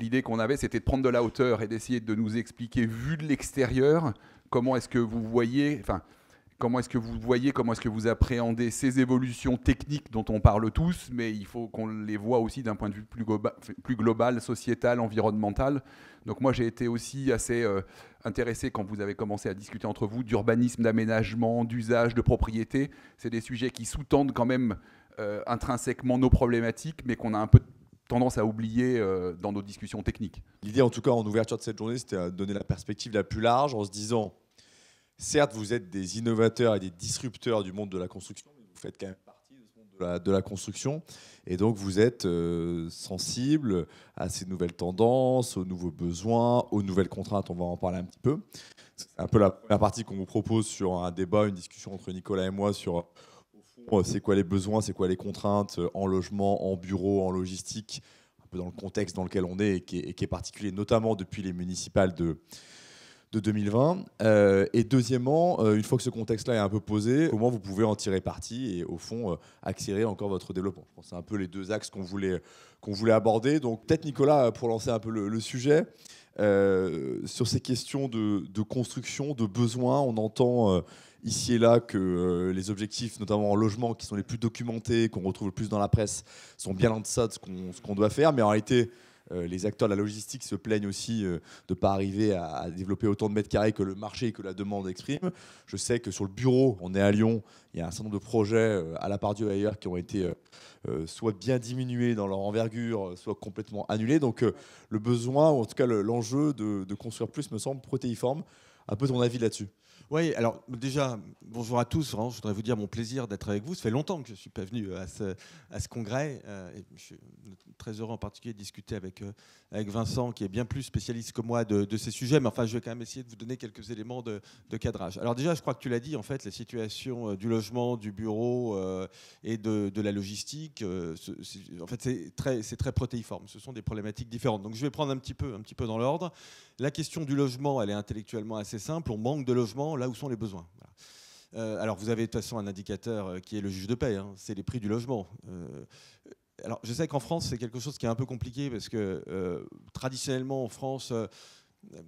l'idée qu'on avait, c'était de prendre de la hauteur et d'essayer de nous expliquer, vu de l'extérieur, comment est-ce que vous voyez, enfin, comment est-ce que vous voyez, comment est-ce que vous appréhendez ces évolutions techniques dont on parle tous, mais il faut qu'on les voit aussi d'un point de vue plus, global, plus sociétal, environnemental. Donc moi j'ai été aussi assez euh, intéressé quand vous avez commencé à discuter entre vous d'urbanisme, d'aménagement, d'usage, de propriété. C'est des sujets qui sous-tendent quand même euh, intrinsèquement nos problématiques, mais qu'on a un peu tendance à oublier euh, dans nos discussions techniques. L'idée, en tout cas, en ouverture de cette journée, c'était de donner la perspective la plus large en se disant, certes, vous êtes des innovateurs et des disrupteurs du monde de la construction, mais vous faites quand même partie de, la, construction. Et donc, vous êtes euh, sensible à ces nouvelles tendances, aux nouveaux besoins, aux nouvelles contraintes. On va en parler un petit peu. C'est un peu la première partie qu'on vous propose sur un débat, une discussion entre Nicolas et moi sur c'est quoi les besoins, c'est quoi les contraintes euh, en logement, en bureau, en logistique, un peu dans le contexte dans lequel on est et qui est, particulier, notamment depuis les municipales de, de 2020 euh, Et deuxièmement, euh, une fois que ce contexte-là est un peu posé, comment vous pouvez en tirer parti et au fond accélérer encore votre développement Je pense c'est un peu les deux axes qu'on voulait, qu'on voulait aborder. Donc peut-être Nicolas, pour lancer un peu le, sujet, sur ces questions de, de, construction, de besoins, on entend ici et là que euh, les objectifs, notamment en logement, qui sont les plus documentés, qu'on retrouve le plus dans la presse, sont bien en deçà de ce qu'on doit faire. Mais en réalité, euh, les acteurs de la logistique se plaignent aussi euh, de ne pas arriver à, développer autant de mètres carrés que le marché et que la demande exprime. Je sais que sur le bureau, on est à Lyon, il y a un certain nombre de projets à la part du ailleurs qui ont été soit bien diminués dans leur envergure, soit complètement annulés. Donc le besoin, ou en tout cas l'enjeu de, de, construire plus, me semble protéiforme. Un peu ton avis là-dessus oui, alors déjà, bonjour à tous. je voudrais vous dire mon plaisir d'être avec vous. Ça fait longtemps que je ne suis pas venu euh, à ce, à ce congrès. Euh, je suis très heureux en particulier de discuter avec, euh, avec Vincent, qui est bien plus spécialiste que moi de, ces sujets. Mais enfin, je vais quand même essayer de vous donner quelques éléments de, cadrage. Alors déjà, je crois que tu l'as dit, en fait, la situation du logement, du bureau et de, la logistique, en fait, c'est très, très protéiforme. Ce sont des problématiques différentes. Donc je vais prendre un petit peu, un petit peu dans l'ordre. La question du logement, elle est intellectuellement assez simple. On manque de logement là où sont les besoins. Euh, alors, vous avez de toute façon un indicateur euh, qui est le juge de paix, hein, c'est les prix du logement. Euh, alors, je sais qu'en France, c'est quelque chose qui est un peu compliqué parce que traditionnellement, en France,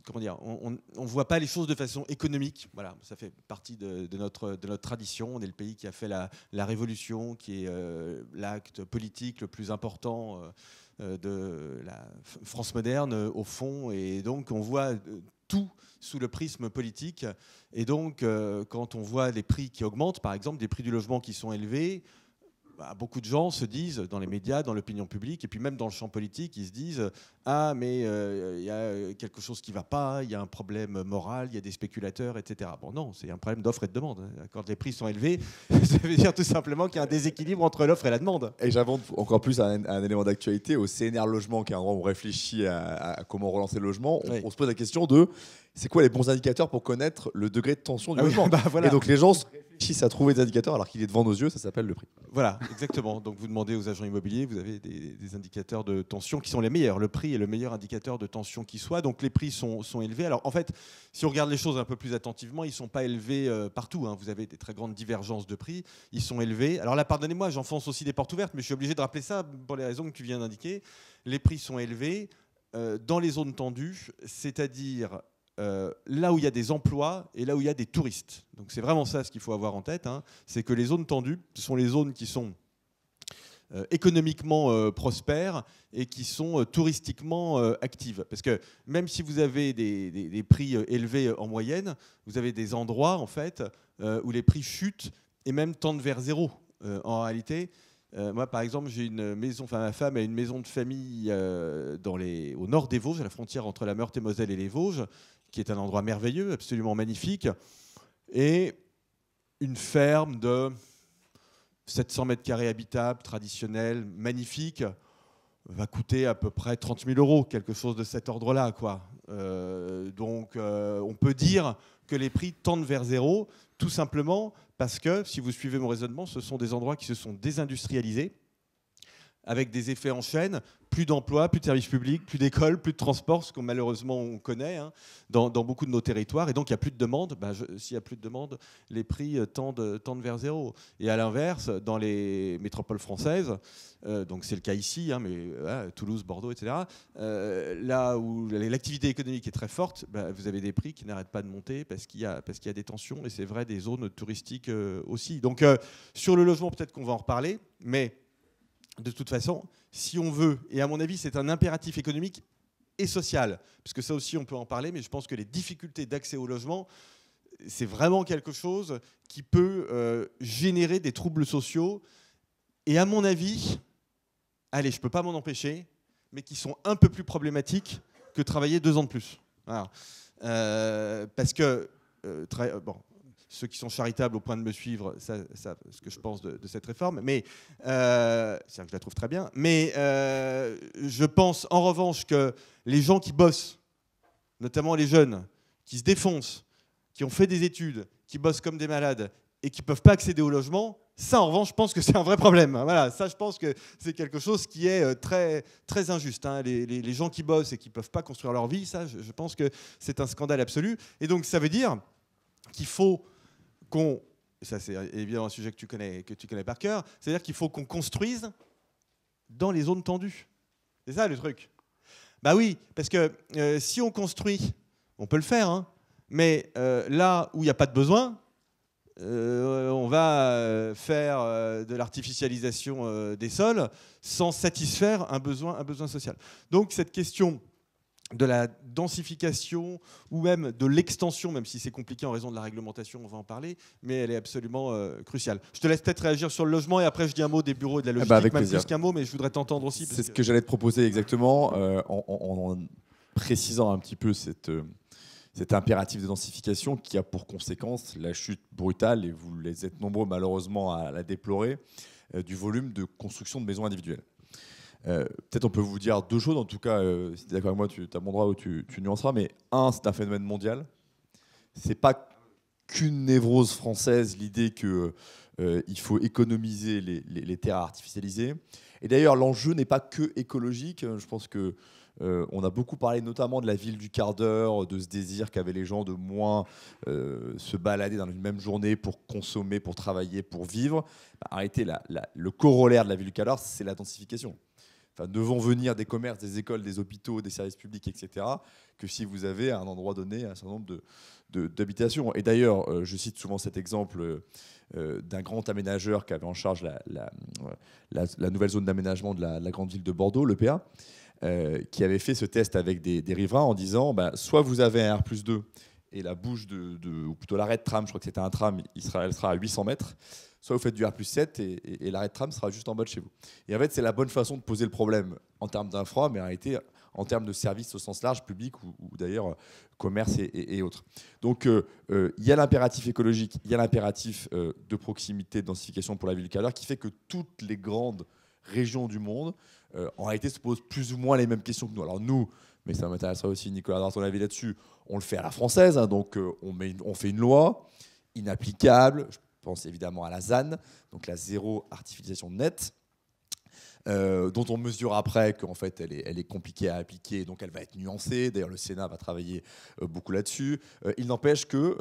comment dire, on ne voit pas les choses de façon économique. Voilà, ça fait partie de, de, notre, de notre tradition. On est le pays qui a fait la, la révolution, qui est l'acte politique le plus important de la France moderne, au fond. Et donc, on voit tout sous le prisme politique. Et donc, euh, quand on voit les prix qui augmentent, par exemple, des prix du logement qui sont élevés, bah, beaucoup de gens se disent dans les médias, dans l'opinion publique, et puis même dans le champ politique, ils se disent Ah, mais euh, il y a euh, quelque chose qui ne va pas, il y a un problème moral, il y a des spéculateurs, etc. Bon, non, c'est un problème d'offre et de demande. Hein. Quand les prix sont élevés, ça veut dire tout simplement qu'il y a un déséquilibre entre l'offre et la demande. Et j'avance encore plus un, élément d'actualité au CNR Logement, qui est un endroit où on réfléchit à, comment relancer le logement. On, se pose la question de c'est quoi les bons indicateurs pour connaître le degré de tension du ah logement bah, Et donc les gens à trouver des indicateurs alors qu'il est devant nos yeux, ça s'appelle le prix. Voilà, exactement. Donc vous demandez aux agents immobiliers, vous avez des, indicateurs de tension qui sont les meilleurs. Le prix est le meilleur indicateur de tension qui soit. Donc les prix sont, élevés. Alors en fait, si on regarde les choses un peu plus attentivement, ils ne sont pas élevés euh, partout. Hein. Vous avez des très grandes divergences de prix. Ils sont élevés. Alors là, pardonnez-moi, j'enfonce aussi des portes ouvertes, mais je suis obligé de rappeler ça pour les raisons que tu viens d'indiquer. Les prix sont élevés. Euh, dans les zones tendues, c'est-à-dire euh, là où il y a des emplois et là où il y a des touristes. Donc c'est vraiment ça ce qu'il faut avoir en tête, hein. c'est que les zones tendues, ce sont les zones qui sont euh, économiquement euh, prospères et qui sont touristiquement actives. Parce que même si vous avez des, prix élevés en moyenne, vous avez des endroits en fait où les prix chutent et même tendent vers zéro en réalité. moi, par exemple, j'ai une maison, enfin ma femme a une maison de famille dans au nord des Vosges, à la frontière entre la Meurthe-et-Moselle et les Vosges qui est un endroit merveilleux, absolument magnifique, et une ferme de 700 mètres carrés habitable, traditionnelle, magnifique, va coûter à peu près 30 000 euros, quelque chose de cet ordre-là. quoi. Euh, donc euh, on peut dire que les prix tendent vers zéro, tout simplement parce que, si vous suivez mon raisonnement, ce sont des endroits qui se sont désindustrialisés, avec des effets en chaîne, plus d'emplois, plus de services publics, plus d'écoles, plus de transports, ce qu'on malheureusement on connaît hein, dans, beaucoup de nos territoires. Et donc il n'y a plus de demande. Ben, s'il n'y a plus de demande, les prix euh, tendent, tendent vers zéro. Et à l'inverse, dans les métropoles françaises, euh, donc c'est le cas ici, hein, mais Toulouse, Bordeaux, etc., euh, là où l'activité économique est très forte, ben, vous avez des prix qui n'arrêtent pas de monter parce qu'il y, a des tensions, et c'est vrai des zones touristiques aussi. Donc sur le logement, peut-être qu'on va en reparler, mais de toute façon, si on veut, et à mon avis c'est un impératif économique et social, Parce que ça aussi on peut en parler, mais je pense que les difficultés d'accès au logement, c'est vraiment quelque chose qui peut euh, générer des troubles sociaux, et à mon avis, allez, je ne peux pas m'en empêcher, mais qui sont un peu plus problématiques que travailler deux ans de plus. Voilà. Euh, parce que euh, bon, ceux qui sont charitables au point de me suivre, ça, ce que je pense de, cette réforme. Mais euh, je la trouve très bien. Mais euh, je pense en revanche que les gens qui bossent, notamment les jeunes, qui se défoncent, qui ont fait des études, qui bossent comme des malades et qui peuvent pas accéder au logement, ça, en revanche, je pense que c'est un vrai problème. Hein, voilà, ça, je pense que c'est quelque chose qui est euh, très, très injuste. Hein, les, les, gens qui bossent et qui ne peuvent pas construire leur vie, ça, je pense que c'est un scandale absolu. Et donc, ça veut dire qu'il faut ça c'est évidemment un sujet que tu connais, que tu connais par cœur, c'est-à-dire qu'il faut qu'on construise dans les zones tendues. C'est ça le truc. Bah oui, parce que euh, si on construit, on peut le faire, hein, mais euh, là où il n'y a pas de besoin, euh, on va faire de l'artificialisation des sols sans satisfaire un besoin, un besoin social. Donc cette question de la densification ou même de l'extension, même si c'est compliqué en raison de la réglementation, on va en parler, mais elle est absolument euh, cruciale. Je te laisse peut-être réagir sur le logement et après je dis un mot des bureaux et de la ah bah, logistique, avec même plus qu'un mot, mais je voudrais t'entendre aussi. C'est ce que, j'allais te proposer exactement, euh, en, précisant un petit peu euh, cet impératif de densification qui a pour conséquence la chute brutale, et vous les êtes nombreux malheureusement à la déplorer, du volume de construction de maisons individuelles. Euh, peut-être on peut vous dire deux choses, en tout cas, euh, si tu es d'accord avec moi, tu as mon droit où tu, nuanceras, mais un, c'est un phénomène mondial. C'est pas qu'une névrose française, l'idée qu'il euh, faut économiser les, terres artificialisées. Et d'ailleurs, l'enjeu n'est pas que écologique. Je pense que on a beaucoup parlé notamment de la ville du quart d'heure, de ce désir qu'avaient les gens de moins se balader dans une même journée pour consommer, pour travailler, pour vivre. Bah, arrêtez, le corollaire de la ville du quart d'heure, c'est l'intensification enfin, vont venir des commerces, des écoles, des hôpitaux, des services publics, etc., que si vous avez à un endroit donné un certain nombre d'habitations. De, Et d'ailleurs, euh, je cite souvent cet exemple euh, euh, d'un grand aménageur qui avait en charge la, la, nouvelle zone d'aménagement de la, grande ville de Bordeaux, l'EPA, qui avait fait ce test avec des, riverains en disant bah, soit vous avez un R 2 et la bouche de, ou plutôt l'arrêt de tram, je crois que c'était un tram, il sera, elle sera à 800 mètres, soit vous faites du R 7 et, l'arrêt de tram sera juste en bas de chez vous. Et en fait, c'est la bonne façon de poser le problème en termes d'infra, mais en réalité, en termes de services au sens large, public ou, d'ailleurs commerce et, autres. Donc euh, euh, il y a l'impératif écologique, il y a l'impératif euh, de proximité, de densification pour la ville caleur, qui fait que toutes les grandes régions du monde, en réalité, se posent plus ou moins les mêmes questions que nous. Alors nous, mais ça m'intéresserait aussi Nicolas Darton avis là-dessus, on le fait à la française, hein, donc on, met on fait une loi inapplicable, pense évidemment à la ZAN, donc la zéro artificialisation nette. Euh, dont on mesure après qu'en fait elle est, compliquée à appliquer, donc elle va être nuancée. D'ailleurs, le Sénat va travailler euh, beaucoup là-dessus. Euh, il n'empêche que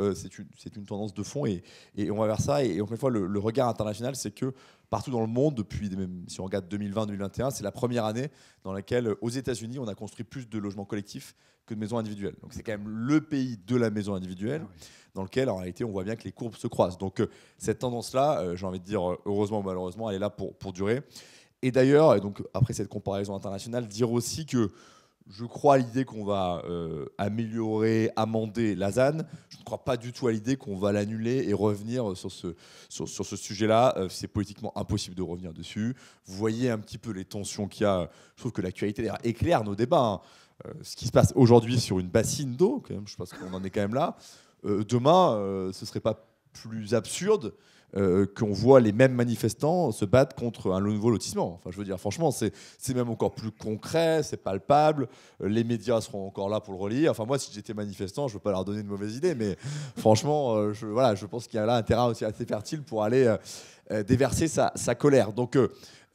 c'est une, tendance de fond et, on va vers ça. Et, encore une fois, le, regard international, c'est que partout dans le monde, depuis même si on regarde 2020-2021, c'est la première année dans laquelle aux États-Unis, on a construit plus de logements collectifs que de maisons individuelles. Donc c'est quand même le pays de la maison individuelle, ah dans lequel en réalité on voit bien que les courbes se croisent. Donc cette tendance-là, j'ai envie de dire heureusement ou malheureusement, elle est là pour, pour durer. Et d'ailleurs, donc après cette comparaison internationale, dire aussi que je crois à l'idée qu'on va euh, améliorer, amender la ZAN. Je ne crois pas du tout à l'idée qu'on va l'annuler et revenir sur ce, sur, ce sujet-là. Euh, c'est politiquement impossible de revenir dessus. Vous voyez un petit peu les tensions qu'il y a. Je trouve que l'actualité éclaire nos débats. Hein. Euh, ce qui se passe aujourd'hui sur une bassine d'eau, quand même, je pense qu'on en est quand même là. demain, ce ne serait pas plus absurde euh, qu'on voit les mêmes manifestants se battre contre un nouveau lotissement. Enfin, je veux dire, franchement, c'est même encore plus concret, c'est palpable. Euh, les médias seront encore là pour le relire. Enfin, moi, si j'étais manifestant, je ne veux pas leur donner de mauvaises idées mais franchement, euh, je, voilà, je pense qu'il y a là un terrain aussi assez fertile pour aller déverser sa, colère. Donc,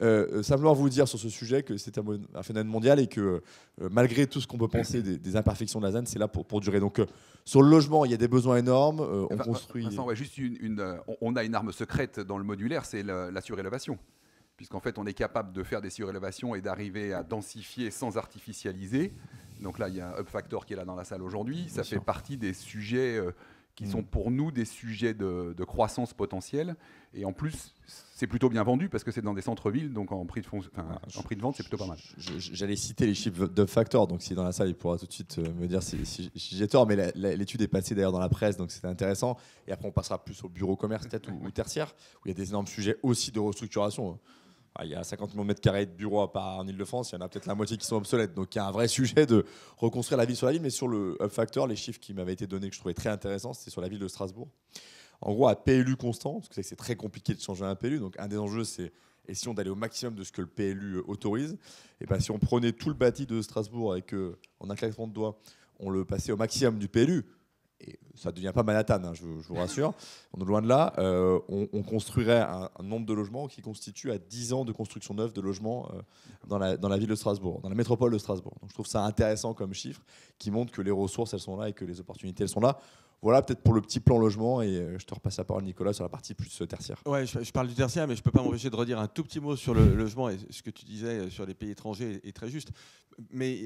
euh, euh, simplement vous dire sur ce sujet que c'est un, phénomène mondial et que euh, malgré tout ce qu'on peut penser des, imperfections de la ZAN, c'est là pour, durer. Donc sur le logement, il y a des besoins énormes. on construit. juste une, on a une arme secrète dans le modulaire, c'est la surélévation puisqu'en fait on est capable de faire des surélévations et d'arriver à densifier sans artificialiser. Donc là, il y a un up factor qui est là dans la salle aujourd'hui. Ça fait partie des sujets qui mm. sont pour nous des sujets de, de croissance potentielle. Et en plus, c'est plutôt bien vendu parce que c'est dans des centres-villes, donc en prix de, ah, prix de vente, c'est plutôt pas mal. J'allais citer les chiffres de Factor, donc si dans la salle, il pourra tout de suite euh, me dire si, j'ai tort, mais l'étude est passée d'ailleurs dans la presse, donc c'était intéressant. Et après, on passera plus au bureau commerce peut-être ou, tertiaire, où il y a des énormes sujets aussi de restructuration. Ah, il y a 50 000 mètres carrés de bureaux à part en Ile-de-France, il y en a peut-être la moitié qui sont obsolètes. Donc il y a un vrai sujet de reconstruire la ville sur la ville, mais sur le Upfactor, euh, Factor, les chiffres qui m'avaient été donnés que je trouvais très intéressants, c'était sur la ville de Strasbourg en gros, à PLU constant, parce que c'est très compliqué de changer un PLU. Donc, un des enjeux, c'est essayons d'aller au maximum de ce que le PLU euh, autorise. Et bien bah, si on prenait tout le bâti de Strasbourg et que, en un claquement de doigts, on le passait au maximum du PLU, et ça ne devient pas Manhattan, hein, je, vous rassure, on est loin de là, euh, on, construirait un, nombre de logements qui constitue à 10 ans de construction neuve de logements euh, dans, la, dans, la, ville de Strasbourg, dans la métropole de Strasbourg. Donc je trouve ça intéressant comme chiffre qui montre que les ressources, elles sont là et que les opportunités, elles sont là. Voilà, peut-être pour le petit plan logement, et euh, je te repasse la parole, Nicolas, sur la partie plus euh, tertiaire. Ouais, je, parle du tertiaire, mais je ne peux pas m'empêcher de redire un tout petit mot sur le logement et ce que tu disais euh, sur les pays étrangers est très juste. Mais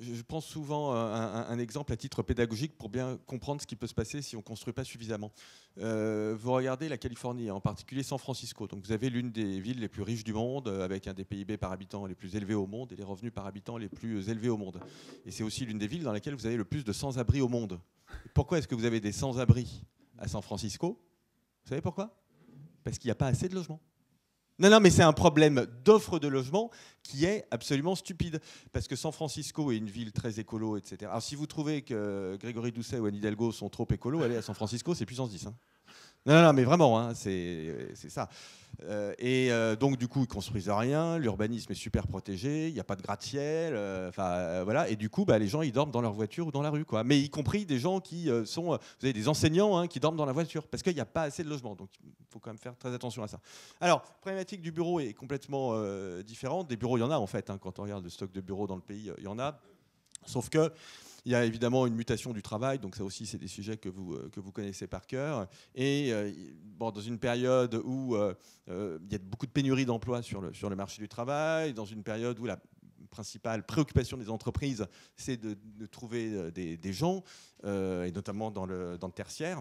je prends souvent un, exemple à titre pédagogique pour bien comprendre ce qui peut se passer si on ne construit pas suffisamment. vous regardez la Californie, en particulier San Francisco. Donc vous avez l'une des villes les plus riches du monde, avec un des PIB par habitant les plus élevés au monde et les revenus par habitant les plus élevés au monde. Et c'est aussi l'une des villes dans laquelle vous avez le plus de sans-abri au monde. Pourquoi est-ce que vous avez des sans-abri à San Francisco Vous savez pourquoi Parce qu'il n'y a pas assez de logements. Non, non, mais c'est un problème d'offre de logement qui est absolument stupide. Parce que San Francisco est une ville très écolo, etc. Alors si vous trouvez que Grégory Doucet ou Anne Hidalgo sont trop écolo, allez à San Francisco, c'est puissance 10. Non, non, mais vraiment, hein, c'est ça. Euh, et euh, donc, du coup, ils construisent rien, l'urbanisme est super protégé, il n'y a pas de gratte-ciel, euh, enfin voilà. Et du coup, bah, les gens, ils dorment dans leur voiture ou dans la rue, quoi. Mais y compris des gens qui sont, vous avez des enseignants hein, qui dorment dans la voiture parce qu'il n'y a pas assez de logements. Donc, il faut quand même faire très attention à ça. Alors, problématique du bureau est complètement différente. Des bureaux, il y en a en fait. Hein. quand on regarde le stock de bureaux dans le pays, il y en a. Sauf que il y a évidemment une mutation du travail, donc ça aussi, c'est des sujets que vous, euh, que vous connaissez par cœur. Et euh, bon, dans une période où euh, il y a beaucoup de pénurie d'emplois sur le, sur le marché du travail, dans une période où la principale préoccupation des entreprises, c'est de, trouver des, gens, et notamment dans le, dans le tertiaire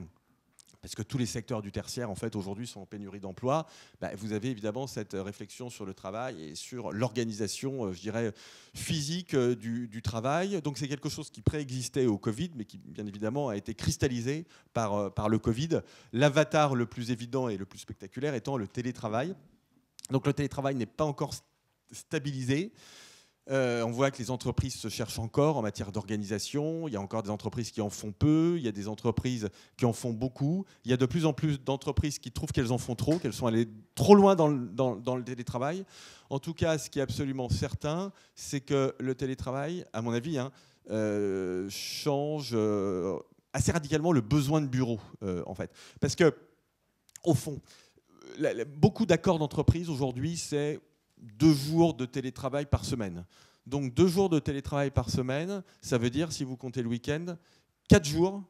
parce que tous les secteurs du tertiaire, en fait, aujourd'hui, sont en pénurie d'emploi, bah, vous avez évidemment cette euh, réflexion sur le travail et sur l'organisation, euh, je dirais, physique euh, du, travail. Donc, c'est quelque chose qui préexistait au Covid, mais qui, bien évidemment, a été cristallisé par, par le Covid. L'avatar le plus évident et le plus spectaculaire étant le télétravail. Donc, le télétravail n'est pas encore stabilisé. Euh, on voit que les entreprises se cherchent encore en matière d'organisation. Il y a encore des entreprises qui en font peu, il y a des entreprises qui en font beaucoup. Il y a de plus en plus d'entreprises qui trouvent qu'elles en font trop, qu'elles sont allées trop loin dans le, télétravail. En tout cas, ce qui est absolument certain, c'est que le télétravail, à mon avis, hein, euh, change euh, assez radicalement le besoin de bureau, en fait. Parce que, au fond, beaucoup d'accords d'entreprise aujourd'hui, c'est deux jours de télétravail par semaine. Donc deux jours de télétravail par semaine, ça veut dire, si vous comptez le week-end, quatre jours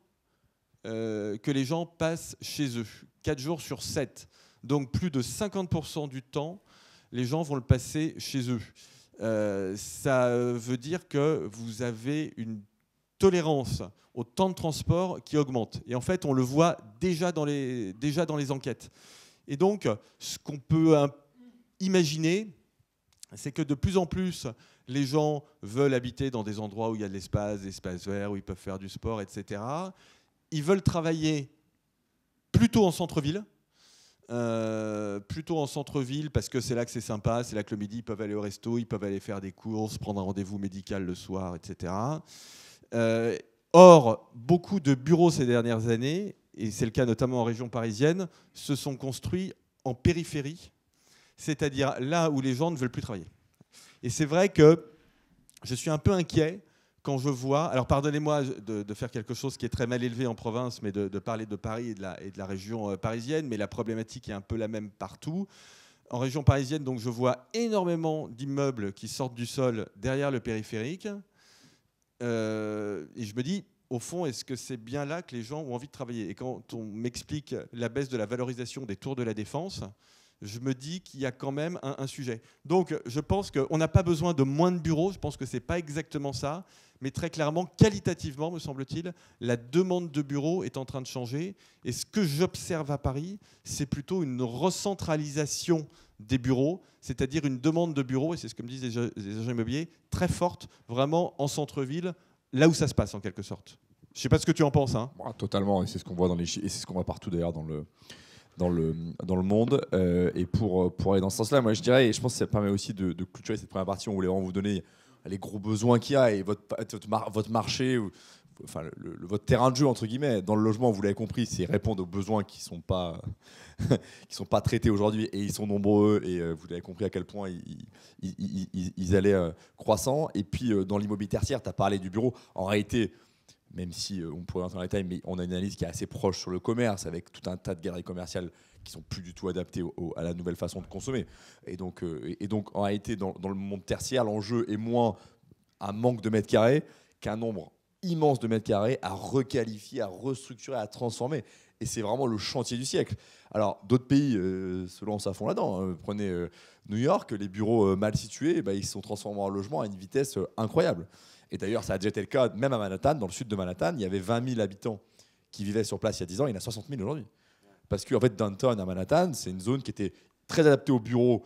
euh, que les gens passent chez eux, quatre jours sur sept. Donc plus de 50% du temps, les gens vont le passer chez eux. Euh, ça veut dire que vous avez une tolérance au temps de transport qui augmente. Et en fait, on le voit déjà dans les, déjà dans les enquêtes. Et donc, ce qu'on peut imaginer, c'est que de plus en plus, les gens veulent habiter dans des endroits où il y a de l'espace, des espaces verts, où ils peuvent faire du sport, etc. Ils veulent travailler plutôt en centre-ville. Euh, plutôt en centre-ville parce que c'est là que c'est sympa, c'est là que le midi ils peuvent aller au resto, ils peuvent aller faire des courses, prendre un rendez-vous médical le soir, etc. Euh, or, beaucoup de bureaux ces dernières années, et c'est le cas notamment en région parisienne, se sont construits en périphérie c'est-à-dire là où les gens ne veulent plus travailler. Et c'est vrai que je suis un peu inquiet quand je vois, alors pardonnez-moi de, faire quelque chose qui est très mal élevé en province, mais de, parler de Paris et de, la, région euh, parisienne, mais la problématique est un peu la même partout. En région parisienne, donc, je vois énormément d'immeubles qui sortent du sol derrière le périphérique. Euh, et je me dis, au fond, est-ce que c'est bien là que les gens ont envie de travailler Et quand on m'explique la baisse de la valorisation des tours de la défense, je me dis qu'il y a quand même un, sujet. Donc je pense qu'on n'a pas besoin de moins de bureaux, je pense que ce n'est pas exactement ça, mais très clairement, qualitativement, me semble-t-il, la demande de bureaux est en train de changer. Et ce que j'observe à Paris, c'est plutôt une recentralisation des bureaux, c'est-à-dire une demande de bureaux, et c'est ce que me disent les agents immobiliers, très forte, vraiment en centre-ville, là où ça se passe en quelque sorte. Je ne sais pas ce que tu en penses. Hein. totalement, et c'est ce qu'on voit et c'est ce qu'on voit partout d'ailleurs dans le, dans le, dans le monde. Euh, et pour, euh, pour aller dans ce sens-là, moi je dirais, et je pense que ça permet aussi de, de cette première partie, on voulait vraiment vous donner les gros besoins qu'il y a et votre, votre, marché, enfin, le, votre terrain de jeu, entre guillemets, dans le logement, vous l'avez compris, c'est répondre aux besoins qui ne sont, pas, qui sont pas traités aujourd'hui et ils sont nombreux et euh, vous l'avez compris à quel point ils, ils, allaient croissant. Et puis dans l'immobilier tertiaire, tu as parlé du bureau. En réalité, même si euh, on pourrait entrer dans les détails, mais on a une analyse qui est assez proche sur le commerce, avec tout un tas de galeries commerciales qui sont plus du tout adaptées à la nouvelle façon de consommer. Et donc, euh, et donc en réalité, dans, le monde tertiaire, l'enjeu est moins un manque de mètres carrés qu'un nombre immense de mètres carrés à requalifier, à restructurer, à transformer. Et c'est vraiment le chantier du siècle. Alors, d'autres pays selon euh, se lancent à fond là-dedans. Hein. Prenez New York, les bureaux mal situés, bah, ils se sont transformés en logements à une vitesse incroyable. Et d'ailleurs, ça a déjà été le cas, même à Manhattan, dans le sud de Manhattan, il y avait 20 000 habitants qui vivaient sur place il y a 10 ans, il y en a 60 000 aujourd'hui. Parce qu'en fait, downtown à Manhattan, c'est une zone qui était très adaptée au bureau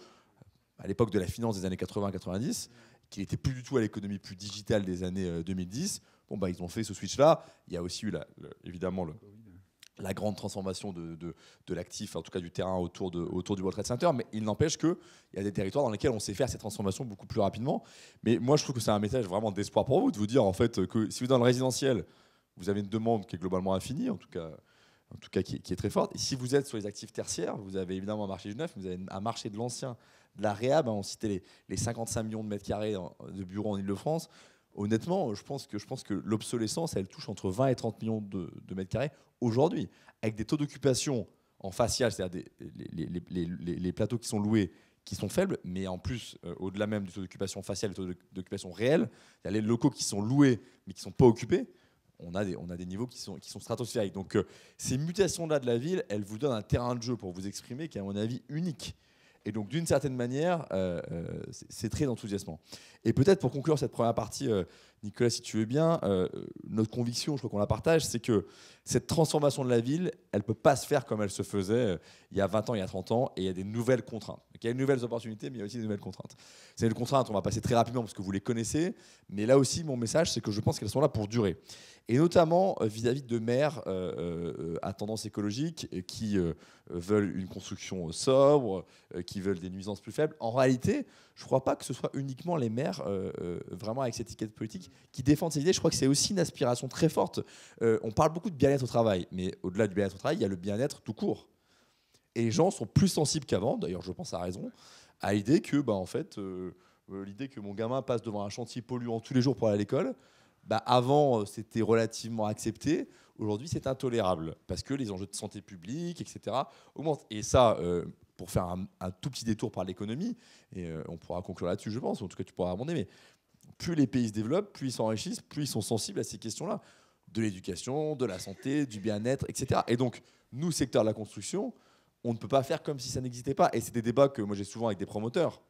à l'époque de la finance des années 80-90, qui n'était plus du tout à l'économie plus digitale des années 2010. Euh, bon, bah, ils ont fait ce switch-là. Il y a aussi eu, évidemment, le, la grande transformation de, l'actif, en tout cas du terrain autour, du World Trade Center, mais il n'empêche qu'il y a des territoires dans lesquels on sait faire cette transformation beaucoup plus rapidement. Mais moi, je trouve que c'est un message vraiment d'espoir pour vous, de vous dire en fait que si vous êtes dans le résidentiel, vous avez une demande qui est globalement infinie, en tout cas, qui, est très forte. si vous êtes sur les actifs tertiaires, vous avez évidemment un marché du neuf, vous avez un marché de l'ancien, de la réhab, hein, on citait les, 55 millions de mètres carrés de bureaux en Ile-de-France honnêtement, je pense que, l'obsolescence, elle touche entre 20 et 30 millions de mètres carrés aujourd'hui, avec des taux d'occupation en facial, c'est-à-dire les, plateaux qui sont loués qui sont faibles, mais en plus, euh, au-delà même du taux d'occupation faciale, du taux d'occupation réel, il y a les locaux qui sont loués mais qui ne sont pas occupés, on a des, niveaux qui sont, qui stratosphériques. Donc euh, ces mutations-là de la ville, elles vous donnent un terrain de jeu pour vous exprimer qui est à mon avis unique et donc, d'une certaine manière, euh, euh, c'est très enthousiasmant. Et peut-être pour conclure cette première partie, euh, Nicolas, si tu veux bien, notre conviction, je crois qu'on la partage, c'est que cette transformation de la ville, elle ne peut pas se faire comme elle se faisait il y a 20 ans, il y a 30 ans, et il y a des nouvelles contraintes. il y a des nouvelles opportunités, mais il y a aussi des nouvelles contraintes. C'est nouvelles contraintes, on va passer très rapidement parce que vous les connaissez, mais là aussi, mon message, c'est que je pense qu'elles sont là pour durer et notamment euh, vis-à-vis de maires euh, euh, à tendance écologique qui veulent une construction sobre, qui veulent des nuisances plus faibles. En réalité, je ne crois pas que ce soit uniquement les maires, vraiment avec cette étiquette politique, qui défendent ces idées. Je crois que c'est aussi une aspiration très forte. on parle beaucoup de bien-être au travail, mais au-delà du bien-être au travail, il y a le bien-être tout court. Et les gens sont plus sensibles qu'avant, d'ailleurs je pense à raison, à l'idée que, bah, en fait, l'idée que mon gamin passe devant un chantier polluant tous les jours pour aller à l'école, bah, avant, euh, c'était relativement accepté. Aujourd'hui, c'est intolérable parce que les enjeux de santé publique, etc., augmentent. Et ça, euh, pour faire un, tout petit détour par l'économie, et euh, on pourra conclure là-dessus, je pense, en tout cas, tu pourras abonder, mais plus les pays se développent, plus ils s'enrichissent, plus ils sont sensibles à ces questions-là de l'éducation, de la santé, du bien-être, etc. Et donc, nous, secteur de la construction, on ne peut pas faire comme si ça n'existait pas. Et c'est des débats que moi j'ai souvent avec des promoteurs.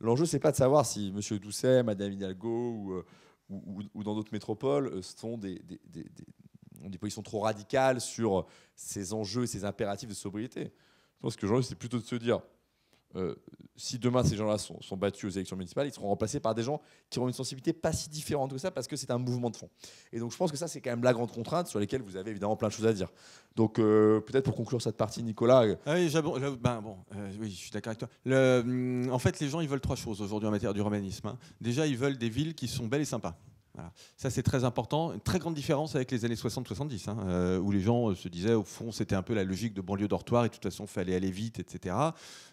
L'enjeu, c'est pas de savoir si M. Doucet, Mme Hidalgo ou ou, dans d'autres métropoles euh, sont des, des, positions trop radicales sur ces enjeux et ces impératifs de sobriété. Je pense que c'est plutôt de se dire euh, si demain ces gens-là sont, battus aux élections municipales, ils seront remplacés par des gens qui auront une sensibilité pas si différente que ça parce que c'est un mouvement de fond. Et donc je pense que ça, c'est quand même la grande contrainte sur laquelle vous avez évidemment plein de choses à dire. Donc euh, peut-être pour conclure cette partie, Nicolas. Euh, ah oui, ben, bon, oui, je suis d'accord avec toi. Le, hum, en fait, les gens, ils veulent trois choses aujourd'hui en matière du romanisme. Hein. Déjà, ils veulent des villes qui sont belles et sympas. Ça, c'est très important. Une très grande différence avec les années 60-70, hein, euh, où les gens euh, se disaient, au fond, c'était un peu la logique de banlieue dortoir, et de toute façon, il fallait aller vite, etc.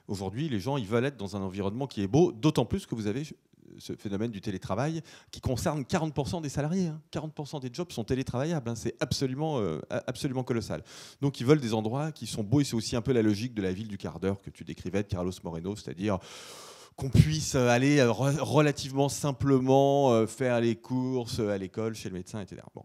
Aujourd'hui, les gens, ils veulent être dans un environnement qui est beau, d'autant plus que vous avez ce phénomène du télétravail qui concerne 40% des salariés. 40% hein. des jobs sont télétravaillables. Hein. C'est absolument, euh, absolument colossal. Donc ils veulent des endroits qui sont beaux et c'est aussi un peu la logique de la ville du quart d'heure que tu décrivais de Carlos Moreno, c'est-à-dire qu'on puisse euh, aller euh, relativement simplement euh, faire les courses à l'école, chez le médecin, etc. Bon,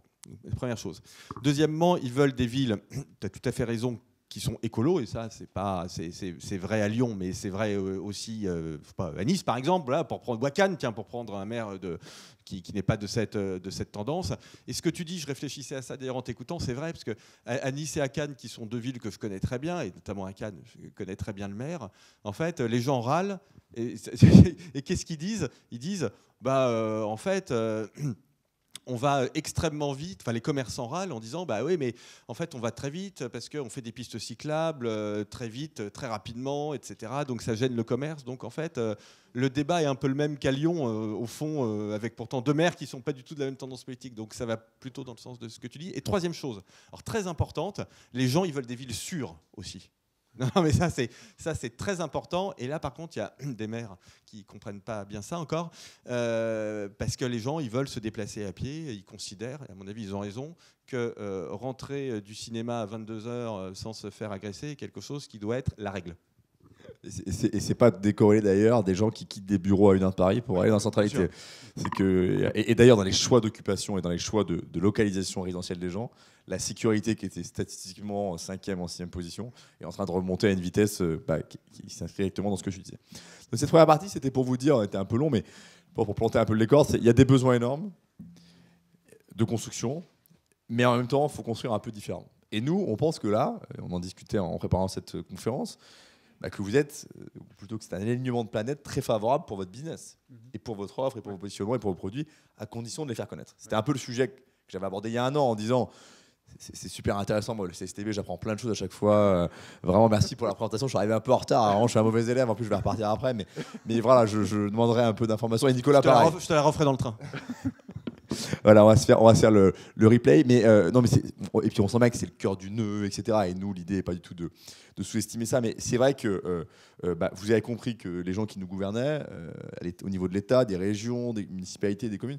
première chose. Deuxièmement, ils veulent des villes, tu as tout à fait raison, qui sont écolos, et ça, c'est pas, c'est vrai à Lyon, mais c'est vrai euh, aussi euh, pas, à Nice, par exemple, là, pour prendre tiens, pour prendre un maire de, qui, qui n'est pas de cette, euh, de cette tendance. Et ce que tu dis, je réfléchissais à ça d'ailleurs en t'écoutant, c'est vrai, parce que à, Nice et à Cannes, qui sont deux villes que je connais très bien, et notamment à Cannes, je connais très bien le maire, en fait, les gens râlent, et, et qu'est-ce qu'ils disent Ils disent, bah, en fait... on va euh, extrêmement vite, enfin les commerçants râlent en disant bah oui mais en fait on va très vite parce qu'on fait des pistes cyclables euh, très vite, euh, très rapidement, etc. Donc ça gêne le commerce. Donc en fait le débat est un peu le même qu'à Lyon au fond, avec pourtant deux maires qui sont pas du tout de la même tendance politique. Donc ça va plutôt dans le sens de ce que tu dis. Et troisième chose, alors très importante, les gens ils veulent des villes sûres aussi. Non, mais ça c'est ça c'est très important. Et là, par contre, il y a des maires qui comprennent pas bien ça encore, euh, parce que les gens ils veulent se déplacer à pied, ils considèrent, à mon avis, ils ont raison, que euh, rentrer euh, du cinéma à 22 h sans se faire agresser est quelque chose qui doit être la règle. Et c'est pas décorrélé d'ailleurs des gens qui quittent des bureaux à une heure de Paris pour aller dans la centralité. et, d'ailleurs, dans les choix d'occupation et dans les choix de, localisation résidentielle des gens, la sécurité qui était statistiquement en 5 en 6 position est en train de remonter à une vitesse euh, bah, qui, s'inscrit directement dans ce que je disais. Donc, cette première partie, c'était pour vous dire, on était un peu long, mais pour, planter un peu le décor, il y a des besoins énormes de construction, mais en même temps, il faut construire un peu différemment. Et nous, on pense que là, on en discutait en préparant cette conférence, bah, que vous êtes, euh, plutôt que c'est un alignement de planète très favorable pour votre business, mhm. et pour votre offre, et pour vos positionnements, et pour vos produits, à condition de les faire connaître. C'était un peu le sujet que j'avais abordé il y a un an en disant c'est super intéressant. Moi, le CSTB, j'apprends plein de choses à chaque fois. Euh, vraiment, merci pour la présentation. Je suis arrivé un peu en retard. Je suis un mauvais élève. En plus, je vais repartir après. Mais, mais voilà, je, demanderai un peu d'informations. Et Nicolas, je te La, je te la referai dans le train. voilà, on va se faire, on va faire le, replay. Mais euh, non, mais et puis on sent bien que c'est le cœur du nœud, etc. Et nous, l'idée n'est pas du tout de, sous-estimer ça. Mais c'est vrai que euh, euh, bah, vous avez compris que les gens qui nous gouvernaient, au niveau de l'État, des régions, des municipalités, des communes,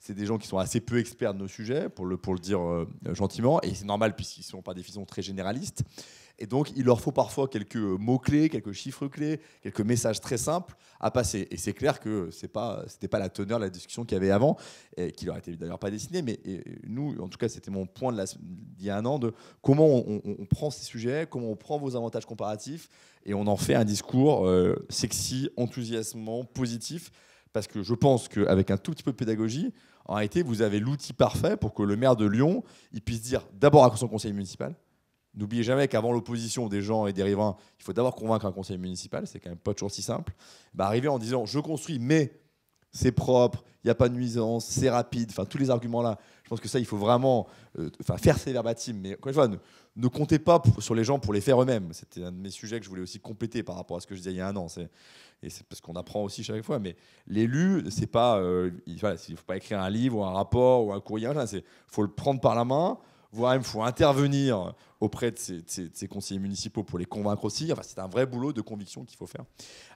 c'est des gens qui sont assez peu experts de nos sujets, pour le, pour le dire gentiment, et c'est normal puisqu'ils sont pas des définition très généralistes. Et donc, il leur faut parfois quelques mots-clés, quelques chiffres-clés, quelques messages très simples à passer. Et c'est clair que ce n'était pas la teneur de la discussion qu'il y avait avant, et qui leur était d'ailleurs pas dessinée. Mais nous, en tout cas, c'était mon point d'il y a un an, de comment on, prend ces sujets, comment on prend vos avantages comparatifs, et on en fait un discours euh, sexy, enthousiasmant, positif. Parce que je pense qu'avec un tout petit peu de pédagogie, en réalité, vous avez l'outil parfait pour que le maire de Lyon il puisse dire d'abord à son conseil municipal, N'oubliez jamais qu'avant l'opposition des gens et des riverains, il faut d'abord convaincre un conseil municipal, c'est quand même pas toujours si simple. Bah, arriver en disant je construis, mais c'est propre, il n'y a pas de nuisance, c'est rapide, enfin tous les arguments-là. Je pense que ça, il faut vraiment euh, enfin faire ses verbatim. Mais quoi, je ne, comptez pas sur les gens pour les faire eux-mêmes. C'était un de mes sujets que je voulais aussi compléter par rapport à ce que je disais il y a un an. et c'est parce qu'on apprend aussi chaque fois. Mais l'élu, c'est pas, euh, il ne faut pas écrire un livre ou un rapport ou un courrier. Il faut le prendre par la main, voire même faut intervenir auprès de ces, conseillers municipaux pour les convaincre aussi. Enfin, c'est un vrai boulot de conviction qu'il faut faire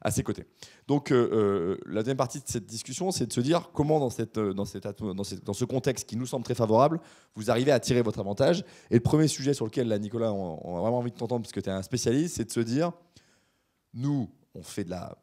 à ses côtés. Donc, euh, euh, la deuxième partie de cette discussion, c'est de se dire comment, dans, cette, euh, dans, dans, ce contexte qui nous semble très favorable, vous arrivez à tirer votre avantage. Et le premier sujet sur lequel, là, Nicolas, on, a vraiment envie de t'entendre parce que tu es un spécialiste, c'est de se dire nous, on fait de la,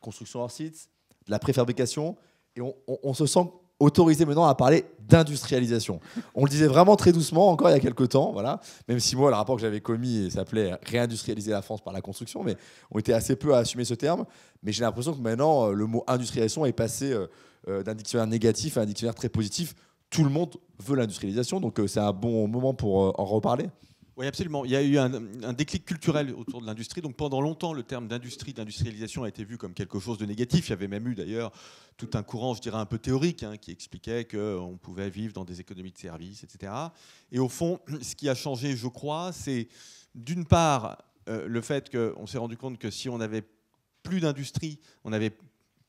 construction hors site, de la préfabrication, et on se sent autorisé maintenant à parler d'industrialisation. On le disait vraiment très doucement encore il y a quelques temps, voilà. Même si moi, le rapport que j'avais commis s'appelait réindustrialiser la France par la construction, mais on était assez peu à assumer ce terme. Mais j'ai l'impression que maintenant, euh, le mot industrialisation est passé euh, euh, d'un dictionnaire négatif à un dictionnaire très positif. Tout le monde veut l'industrialisation, donc c'est un bon moment pour en reparler. Oui, absolument. Il y a eu un, déclic culturel autour de l'industrie. Donc pendant longtemps, le terme d'industrie, d'industrialisation a été vu comme quelque chose de négatif. Il y avait même eu d'ailleurs tout un courant, je dirais, un peu théorique, hein, qui expliquait qu'on pouvait vivre dans des économies de services, etc. Et au fond, ce qui a changé, je crois, c'est d'une part euh, le fait qu'on s'est rendu compte que si on avait plus d'industrie, on avait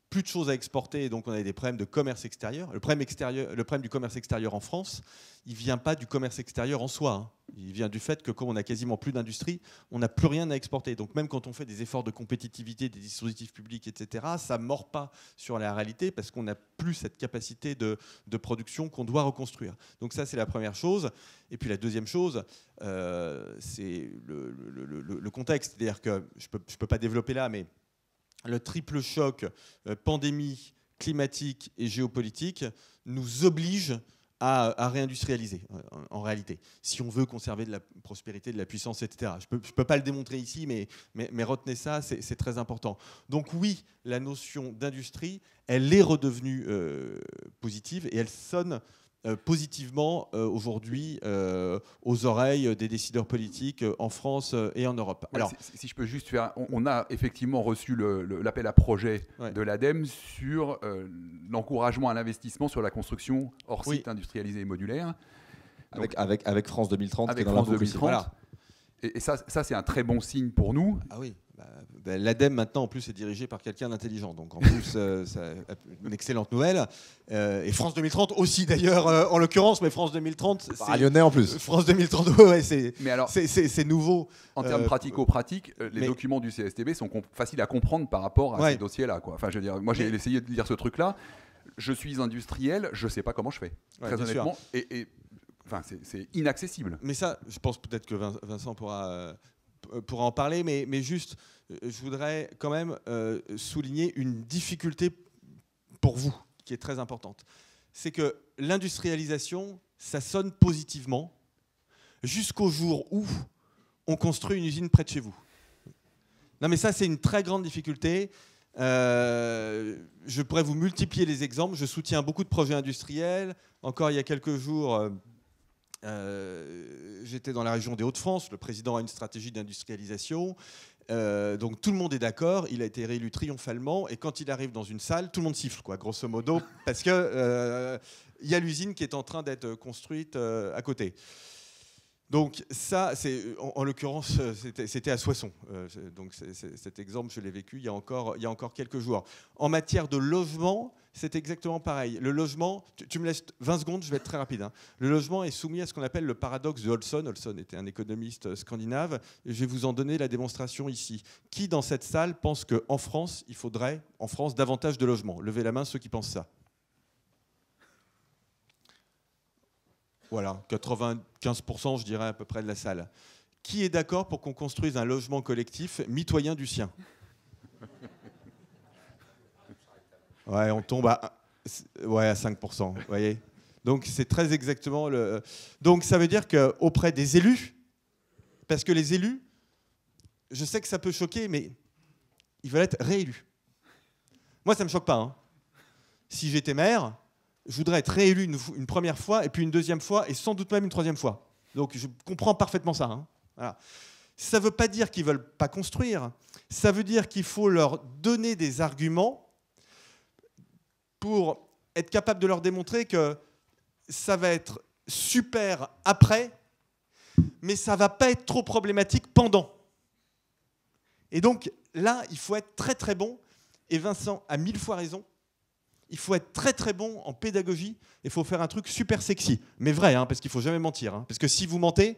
plus de choses à exporter donc on a des problèmes de commerce extérieur. Le problème, extérieur, le du commerce extérieur en France, il ne vient pas du commerce extérieur en soi. Hein. Il vient du fait que comme on a quasiment plus d'industrie, on n'a plus rien à exporter. Donc même quand on fait des efforts de compétitivité, des dispositifs publics, etc., ça ne mord pas sur la réalité parce qu'on n'a plus cette capacité de, production qu'on doit reconstruire. Donc ça, c'est la première chose. Et puis la deuxième chose, euh, c'est le, contexte. C'est-à-dire que je ne peux pas développer là, mais le triple choc euh, pandémie, climatique et géopolitique nous oblige à, réindustrialiser, euh, en, réalité, si on veut conserver de la prospérité, de la puissance, etc. Je ne peux, pas le démontrer ici, mais, retenez ça, c'est très important. Donc oui, la notion d'industrie, elle est redevenue euh, positive et elle sonne euh, positivement euh, aujourd'hui euh, aux oreilles des décideurs politiques en France et en Europe. Alors, si, je peux juste faire, on, a effectivement reçu l'appel à projet de l'ADEME sur l'encouragement à l'investissement sur la construction hors site industrialisé et modulaire. Avec, avec, avec, France 2030. Avec France 2030. Voilà. Et, et, ça, ça c'est un très bon signe pour nous. Ah oui bah, ben, L'ADEME maintenant en plus est dirigé par quelqu'un d'intelligent, donc en plus euh, une excellente nouvelle. Euh, et France 2030 aussi d'ailleurs euh, en l'occurrence, mais France 2030. c'est. Lyonnais en plus. France 2030, ouais, c'est, c'est, nouveau. En termes pratico-pratiques, les documents du CSTB sont faciles à comprendre par rapport à ces dossiers-là. Enfin, je veux dire, moi j'ai essayé de lire ce truc-là. Je suis industriel, je ne sais pas comment je fais. très honnêtement. et, Enfin, c'est inaccessible. Mais ça, je pense peut-être que Vincent pourra euh, pour en parler, mais, juste, euh, je voudrais quand même euh, souligner une difficulté pour vous qui est très importante. C'est que l'industrialisation, ça sonne positivement jusqu'au jour où on construit une usine près de chez vous. Non, mais ça, c'est une très grande difficulté. je pourrais vous multiplier les exemples. Je soutiens beaucoup de projets industriels. Encore il y a quelques jours, euh, j'étais dans la région des Hauts-de-France, le président a une stratégie d'industrialisation. Euh, donc tout le monde est d'accord, il a été réélu triomphalement, et quand il arrive dans une salle, tout le monde siffle, quoi, grosso modo, parce que euh, il y a l'usine qui est en train d'être construite à côté. Donc ça, c'est en, l'occurrence, euh, c'était à Soissons. Euh, donc cet exemple, je l'ai vécu il y, a encore, il y a encore quelques jours. En matière de logement, c'est exactement pareil. Le logement, tu, me laisses 20 secondes, je vais être très rapide. Hein. Le logement est soumis à ce qu'on appelle le paradoxe de Olson. Olson était un économiste euh, scandinave. je vais vous en donner la démonstration ici. Qui dans cette salle pense qu'en France, il faudrait en France davantage de logements Levez la main ceux qui pensent ça. Voilà, 95% je dirais à peu près de la salle. Qui est d'accord pour qu'on construise un logement collectif mitoyen du sien Ouais, on tombe à, ouais, à 5%, vous voyez Donc c'est très exactement le... Donc ça veut dire qu'auprès des élus, parce que les élus, je sais que ça peut choquer, mais ils veulent être réélus. Moi, ça ne me choque pas. Hein. Si j'étais maire, je voudrais être réélu une, une, première fois, et puis une deuxième fois, et sans doute même une troisième fois. Donc je comprends parfaitement ça. Hein. Ça ne veut pas dire qu'ils ne veulent pas construire, ça veut dire qu'il faut leur donner des arguments pour être capable de leur démontrer que ça va être super après, mais ça ne va pas être trop problématique pendant. Et donc là, il faut être très très bon, et Vincent a mille fois raison, il faut être très très bon en pédagogie et il faut faire un truc super sexy, mais vrai, hein, parce qu'il faut jamais mentir. Hein. parce que si vous mentez,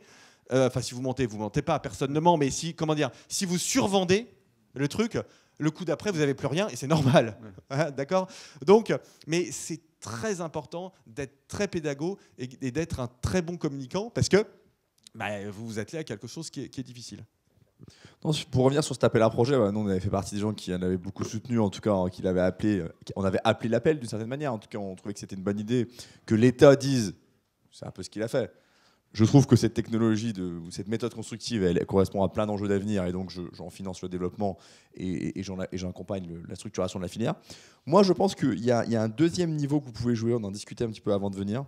euh, enfin si vous mentez, vous mentez pas, personne ne ment, mais si, comment dire, si vous survendez le truc, le coup d'après, vous n'avez plus rien et c'est normal. Hein, d'accord Donc, mais c'est très important d'être très pédago et, d'être un très bon communicant parce que bah, vous vous attelez à quelque chose qui est difficile pour revenir sur cet appel à projet, nous, on avait fait partie des gens qui en avaient beaucoup soutenu, en tout cas, hein, qui appelé. Euh, on avait appelé l'appel d'une certaine manière. En tout cas, on trouvait que c'était une bonne idée que l'État dise. C'est un peu ce qu'il a fait. Je trouve que cette technologie, de, ou cette méthode constructive, elle, correspond à plein d'enjeux d'avenir et donc j'en finance le développement et, j'en accompagne la structuration de la filière. Moi, je pense qu'il y, a un deuxième niveau que vous pouvez jouer, on en discutait un petit peu avant de venir.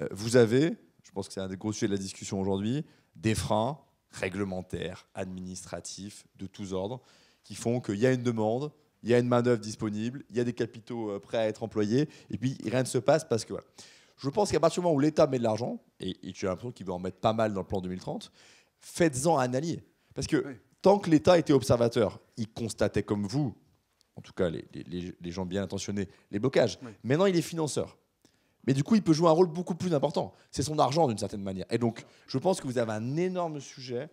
Euh, vous avez, je pense que c'est un des gros sujets de la discussion aujourd'hui, des freins, réglementaires, administratifs, de tous ordres, qui font qu'il y a une demande, il y a une main disponible, il y a des capitaux euh, prêts à être employés, et puis rien ne se passe parce que Je pense qu'à partir du moment où l'État met de l'argent, et, et, tu as l'impression qu'il va en mettre pas mal dans le plan 2030, faites-en un allié. Parce que tant que l'État était observateur, il constatait comme vous, en tout cas les, gens bien intentionnés, les blocages. Maintenant, il est financeur. Mais du coup, il peut jouer un rôle beaucoup plus important. C'est son argent d'une certaine manière. Et donc, je pense que vous avez un énorme sujet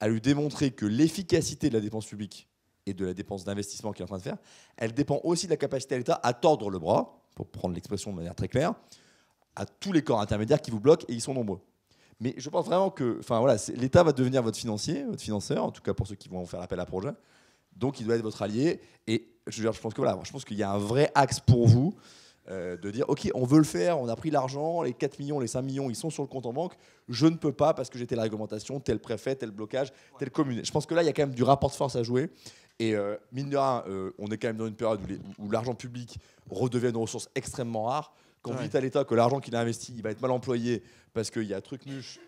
à lui démontrer que l'efficacité de la dépense publique et de la dépense d'investissement qu'il est en train de faire, elle dépend aussi de la capacité de l'État à tordre le bras, pour prendre l'expression de manière très claire, à tous les corps intermédiaires qui vous bloquent, et ils sont nombreux. Mais je pense vraiment que enfin, voilà, l'État va devenir votre financier, votre financeur, en tout cas pour ceux qui vont faire appel à projet. Donc il doit être votre allié. Et je pense que voilà, je pense qu'il y a un vrai axe pour vous euh, de dire, OK, on veut le faire, on a pris l'argent, les 4 millions, les 5 millions, ils sont sur le compte en banque, je ne peux pas parce que j'ai la réglementation, tel préfet, tel blocage, tel commune. Je pense que là, il y a quand même du rapport de force à jouer. Et euh, mine de rien, euh, on est quand même dans une période où, l'argent public redevient une ressource extrêmement rare. Quand on dit à l'État que l'argent qu'il a investi, il va être mal employé parce qu'il y a truc mûche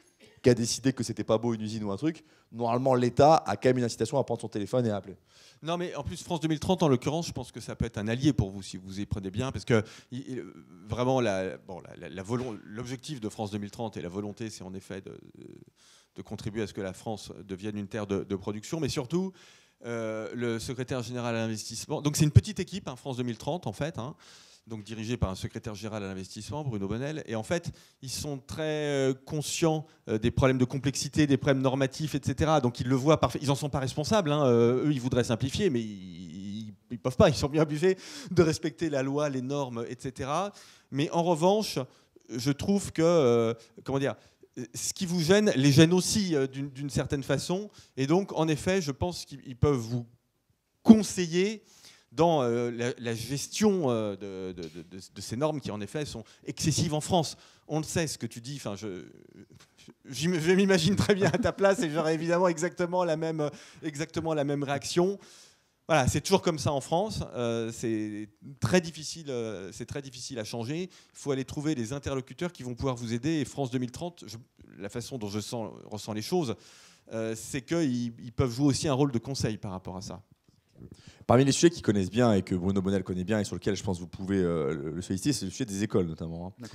qui a décidé que c'était pas beau une usine ou un truc, normalement l'État a quand même une incitation à prendre son téléphone et à appeler. Non, mais en plus, France 2030, en l'occurrence, je pense que ça peut être un allié pour vous si vous y prenez bien, parce que vraiment, l'objectif la, de France 2030 et la volonté, c'est en effet de, contribuer à ce que la France devienne une terre de, production, mais surtout, euh, le secrétaire général à l'investissement, donc c'est une petite équipe, hein, France 2030, en fait. Hein donc dirigé par un secrétaire général à l'investissement, Bruno Bonnel. Et en fait, ils sont très euh, conscients euh, des problèmes de complexité, des problèmes normatifs, etc. Donc ils le voient parfaitement. Ils n'en sont pas responsables. Hein. Euh, eux, ils voudraient simplifier, mais ils ne peuvent pas. Ils sont bien obligés de respecter la loi, les normes, etc. Mais en revanche, je trouve que, comment dire, ce qui vous gêne les gêne aussi d'une certaine façon. Et donc, en effet, je pense qu'ils peuvent vous conseiller dans euh, la, gestion euh, de, ces normes qui, en effet, sont excessives en France. On le sait, ce que tu dis. Enfin, je, je, m'imagine très bien à ta place et j'aurais évidemment exactement la même, exactement la même réaction. Voilà, c'est toujours comme ça en France. Euh, c'est très difficile, c'est très difficile à changer. Il faut aller trouver des interlocuteurs qui vont pouvoir vous aider. Et France 2030, la façon dont je sens, ressens les choses, c'est qu'ils peuvent jouer aussi un rôle de conseil par rapport à ça. Parmi les sujets qu'ils connaissent bien et que Bruno Bonnel connaît bien et sur lequel je pense que vous pouvez euh, le solliciter, c'est le sujet des écoles notamment. Hein.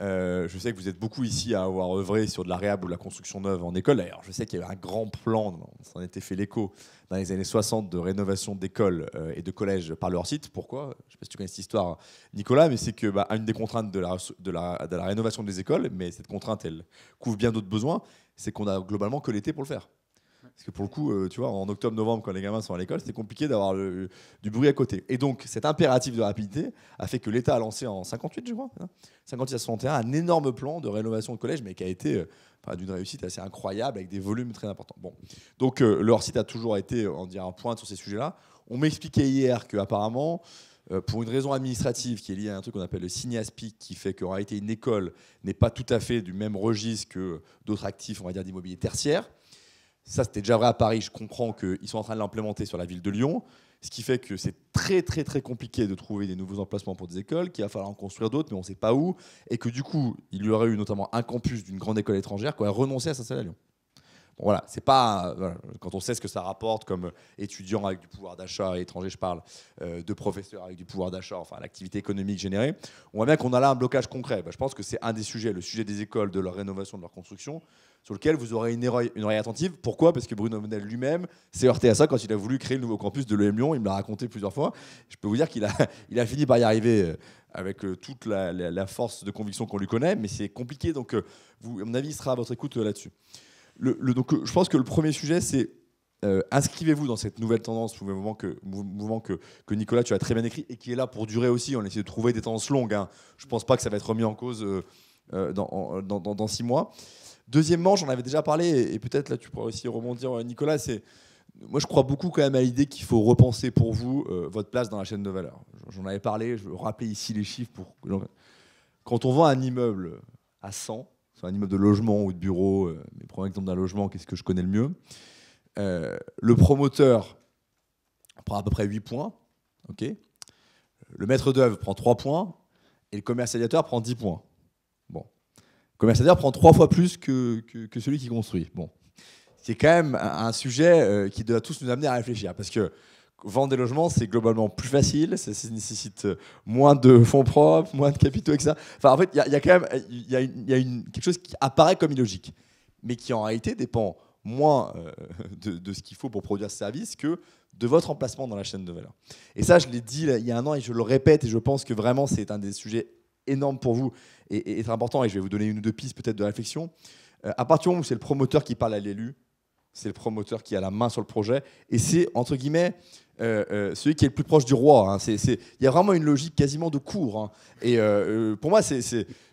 Euh, je sais que vous êtes beaucoup ici à avoir œuvré sur de la réhab ou de la construction neuve en école. D'ailleurs, je sais qu'il y avait un grand plan, on s'en était fait l'écho, dans les années 60 de rénovation d'écoles euh, et de collèges par leur site. Pourquoi Je ne sais pas si tu connais cette histoire, Nicolas, mais c'est que bah, une des contraintes de la, de la rénovation des écoles, mais cette contrainte, elle couvre bien d'autres besoins, c'est qu'on a globalement que l'été pour le faire. Parce que pour le coup, euh, tu vois, en octobre-novembre, quand les gamins sont à l'école, c'était compliqué d'avoir du bruit à côté. Et donc, cet impératif de rapidité a fait que l'État a lancé en 58, je crois, 58 hein, à 61, un énorme plan de rénovation de collège, mais qui a été euh, d'une réussite assez incroyable, avec des volumes très importants. Bon, donc euh, leur site a toujours été, on dirait, en pointe sur ces sujets-là. On m'expliquait hier qu'apparemment, pour une raison administrative qui est liée à un truc qu'on appelle le signaspic, qui fait qu'en réalité une école n'est pas tout à fait du même registre que d'autres actifs, on va dire, d'immobilier tertiaire. Ça, c'était déjà vrai à Paris. Je comprends qu'ils sont en train de l'implémenter sur la ville de Lyon. Ce qui fait que c'est très, très, très compliqué de trouver des nouveaux emplacements pour des écoles, qu'il va falloir en construire d'autres, mais on ne sait pas où. Et que du coup, il y aurait eu notamment un campus d'une grande école étrangère qui aurait renoncé à s'installer à Lyon voilà, c'est pas euh, quand on sait ce que ça rapporte comme euh, étudiant avec du pouvoir d'achat, étranger, je parle, euh, de professeur avec du pouvoir d'achat, enfin l'activité économique générée. On voit bien qu'on a là un blocage concret. Bah, je pense que c'est un des sujets, le sujet des écoles, de leur rénovation, de leur construction, sur lequel vous aurez une oreille, une attentive. Pourquoi Parce que Bruno Menel lui-même s'est heurté à ça quand il a voulu créer le nouveau campus de l'EM Lyon. Il me l'a raconté plusieurs fois. Je peux vous dire qu'il a, il a fini par y arriver avec toute la, force de conviction qu'on lui connaît, mais c'est compliqué. Donc, vous, à mon avis, sera à votre écoute là-dessus donc, euh, je pense que le premier sujet, c'est euh, inscrivez-vous dans cette nouvelle tendance, mouvement, que, mouvement que, Nicolas, tu as très bien écrit et qui est là pour durer aussi. On essaie de trouver des tendances longues. Hein. Je ne pense pas que ça va être remis en cause euh, dans, dans, six mois. Deuxièmement, j'en avais déjà parlé, et, peut-être là tu pourras aussi rebondir, Nicolas, c'est moi je crois beaucoup quand même à l'idée qu'il faut repenser pour vous votre place dans la chaîne de valeur. J'en avais parlé, je rappelais ici les chiffres pour... Quand on vend un immeuble à 100, sur un immeuble de logement ou de bureau, euh, mais prends l'exemple d'un logement, qu'est-ce que je connais le mieux euh, Le promoteur prend à peu près 8 points, ok le maître d'œuvre prend 3 points et le commercialisateur prend 10 points. Bon. Le commercialisateur prend 3 fois plus que, celui qui construit. Bon. C'est quand même un, sujet euh, qui doit tous nous amener à réfléchir parce que vendre des logements, c'est globalement plus facile, ça, nécessite euh, moins de fonds propres, moins de capitaux, etc. Enfin, en fait, il y, a quand même y y a une, quelque chose qui apparaît comme illogique, mais qui en réalité dépend moins euh, de, ce qu'il faut pour produire ce service que de votre emplacement dans la chaîne de valeur. Et ça, je l'ai dit il y a un an et je le répète, et je pense que vraiment, c'est un des sujets énormes pour vous et, et, très important, et je vais vous donner une ou deux pistes peut-être de réflexion. Euh, à partir du moment où c'est le promoteur qui parle à l'élu, c'est le promoteur qui a la main sur le projet, et c'est, entre guillemets, euh, euh, celui qui est le plus proche du roi. Hein. Il y a vraiment une logique quasiment de cours. Hein. Et euh, pour moi, c'est,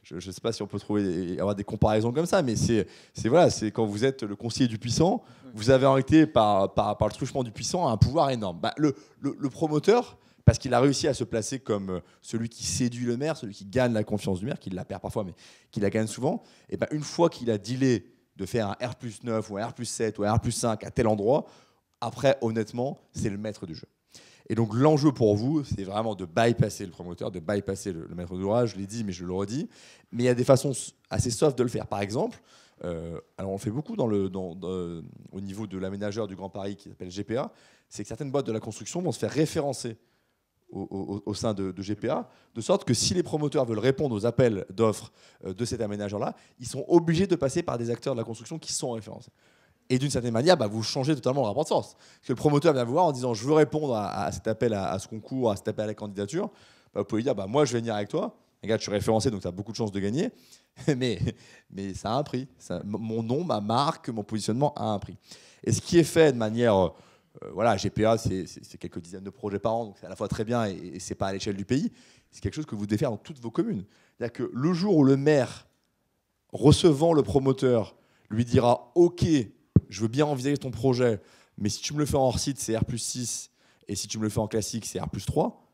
je ne sais pas si on peut trouver avoir des comparaisons comme ça, mais c'est, voilà, c'est quand vous êtes le conseiller du puissant, vous avez arrêté par, par, le truchement du puissant un pouvoir énorme. Bah, le, promoteur, parce qu'il a réussi à se placer comme celui qui séduit le maire, celui qui gagne la confiance du maire, qui la perd parfois, mais qui la gagne souvent, et bah, une fois qu'il a dealé de faire un R 9 ou un R 7 ou un R 5 à tel endroit, après, honnêtement, c'est le maître du jeu. Et donc l'enjeu pour vous, c'est vraiment de bypasser le promoteur, de bypasser le, maître maître d'ouvrage. Je l'ai dit, mais je le redis. Mais il y a des façons assez soft de le faire. Par exemple, euh, alors on le fait beaucoup dans euh, au niveau de l'aménageur du Grand Paris qui s'appelle GPA, c'est que certaines boîtes de la construction vont se faire référencer au, sein de, de, GPA, de sorte que si les promoteurs veulent répondre aux appels d'offres euh, de cet aménageur-là, ils sont obligés de passer par des acteurs de la construction qui sont référencés. Et d'une certaine manière, bah, vous changez totalement le rapport de force. Parce que le promoteur vient vous voir en disant Je veux répondre à, cet appel à, ce concours, à cet appel à la candidature. Bah, vous pouvez lui dire bah, Moi, je vais venir avec toi. Regarde, je suis référencé, donc tu as beaucoup de chances de gagner. mais, mais ça a un prix. mon nom, ma marque, mon positionnement a un prix. Et ce qui est fait de manière. Euh, euh, voilà, GPA, c'est quelques dizaines de projets par an, donc c'est à la fois très bien et, et c'est pas à l'échelle du pays. C'est quelque chose que vous devez faire dans toutes vos communes. C'est-à-dire que le jour où le maire, recevant le promoteur, lui dira OK, je veux bien envisager ton projet, mais si tu me le fais en hors-site, c'est R 6, et si tu me le fais en classique, c'est R 3.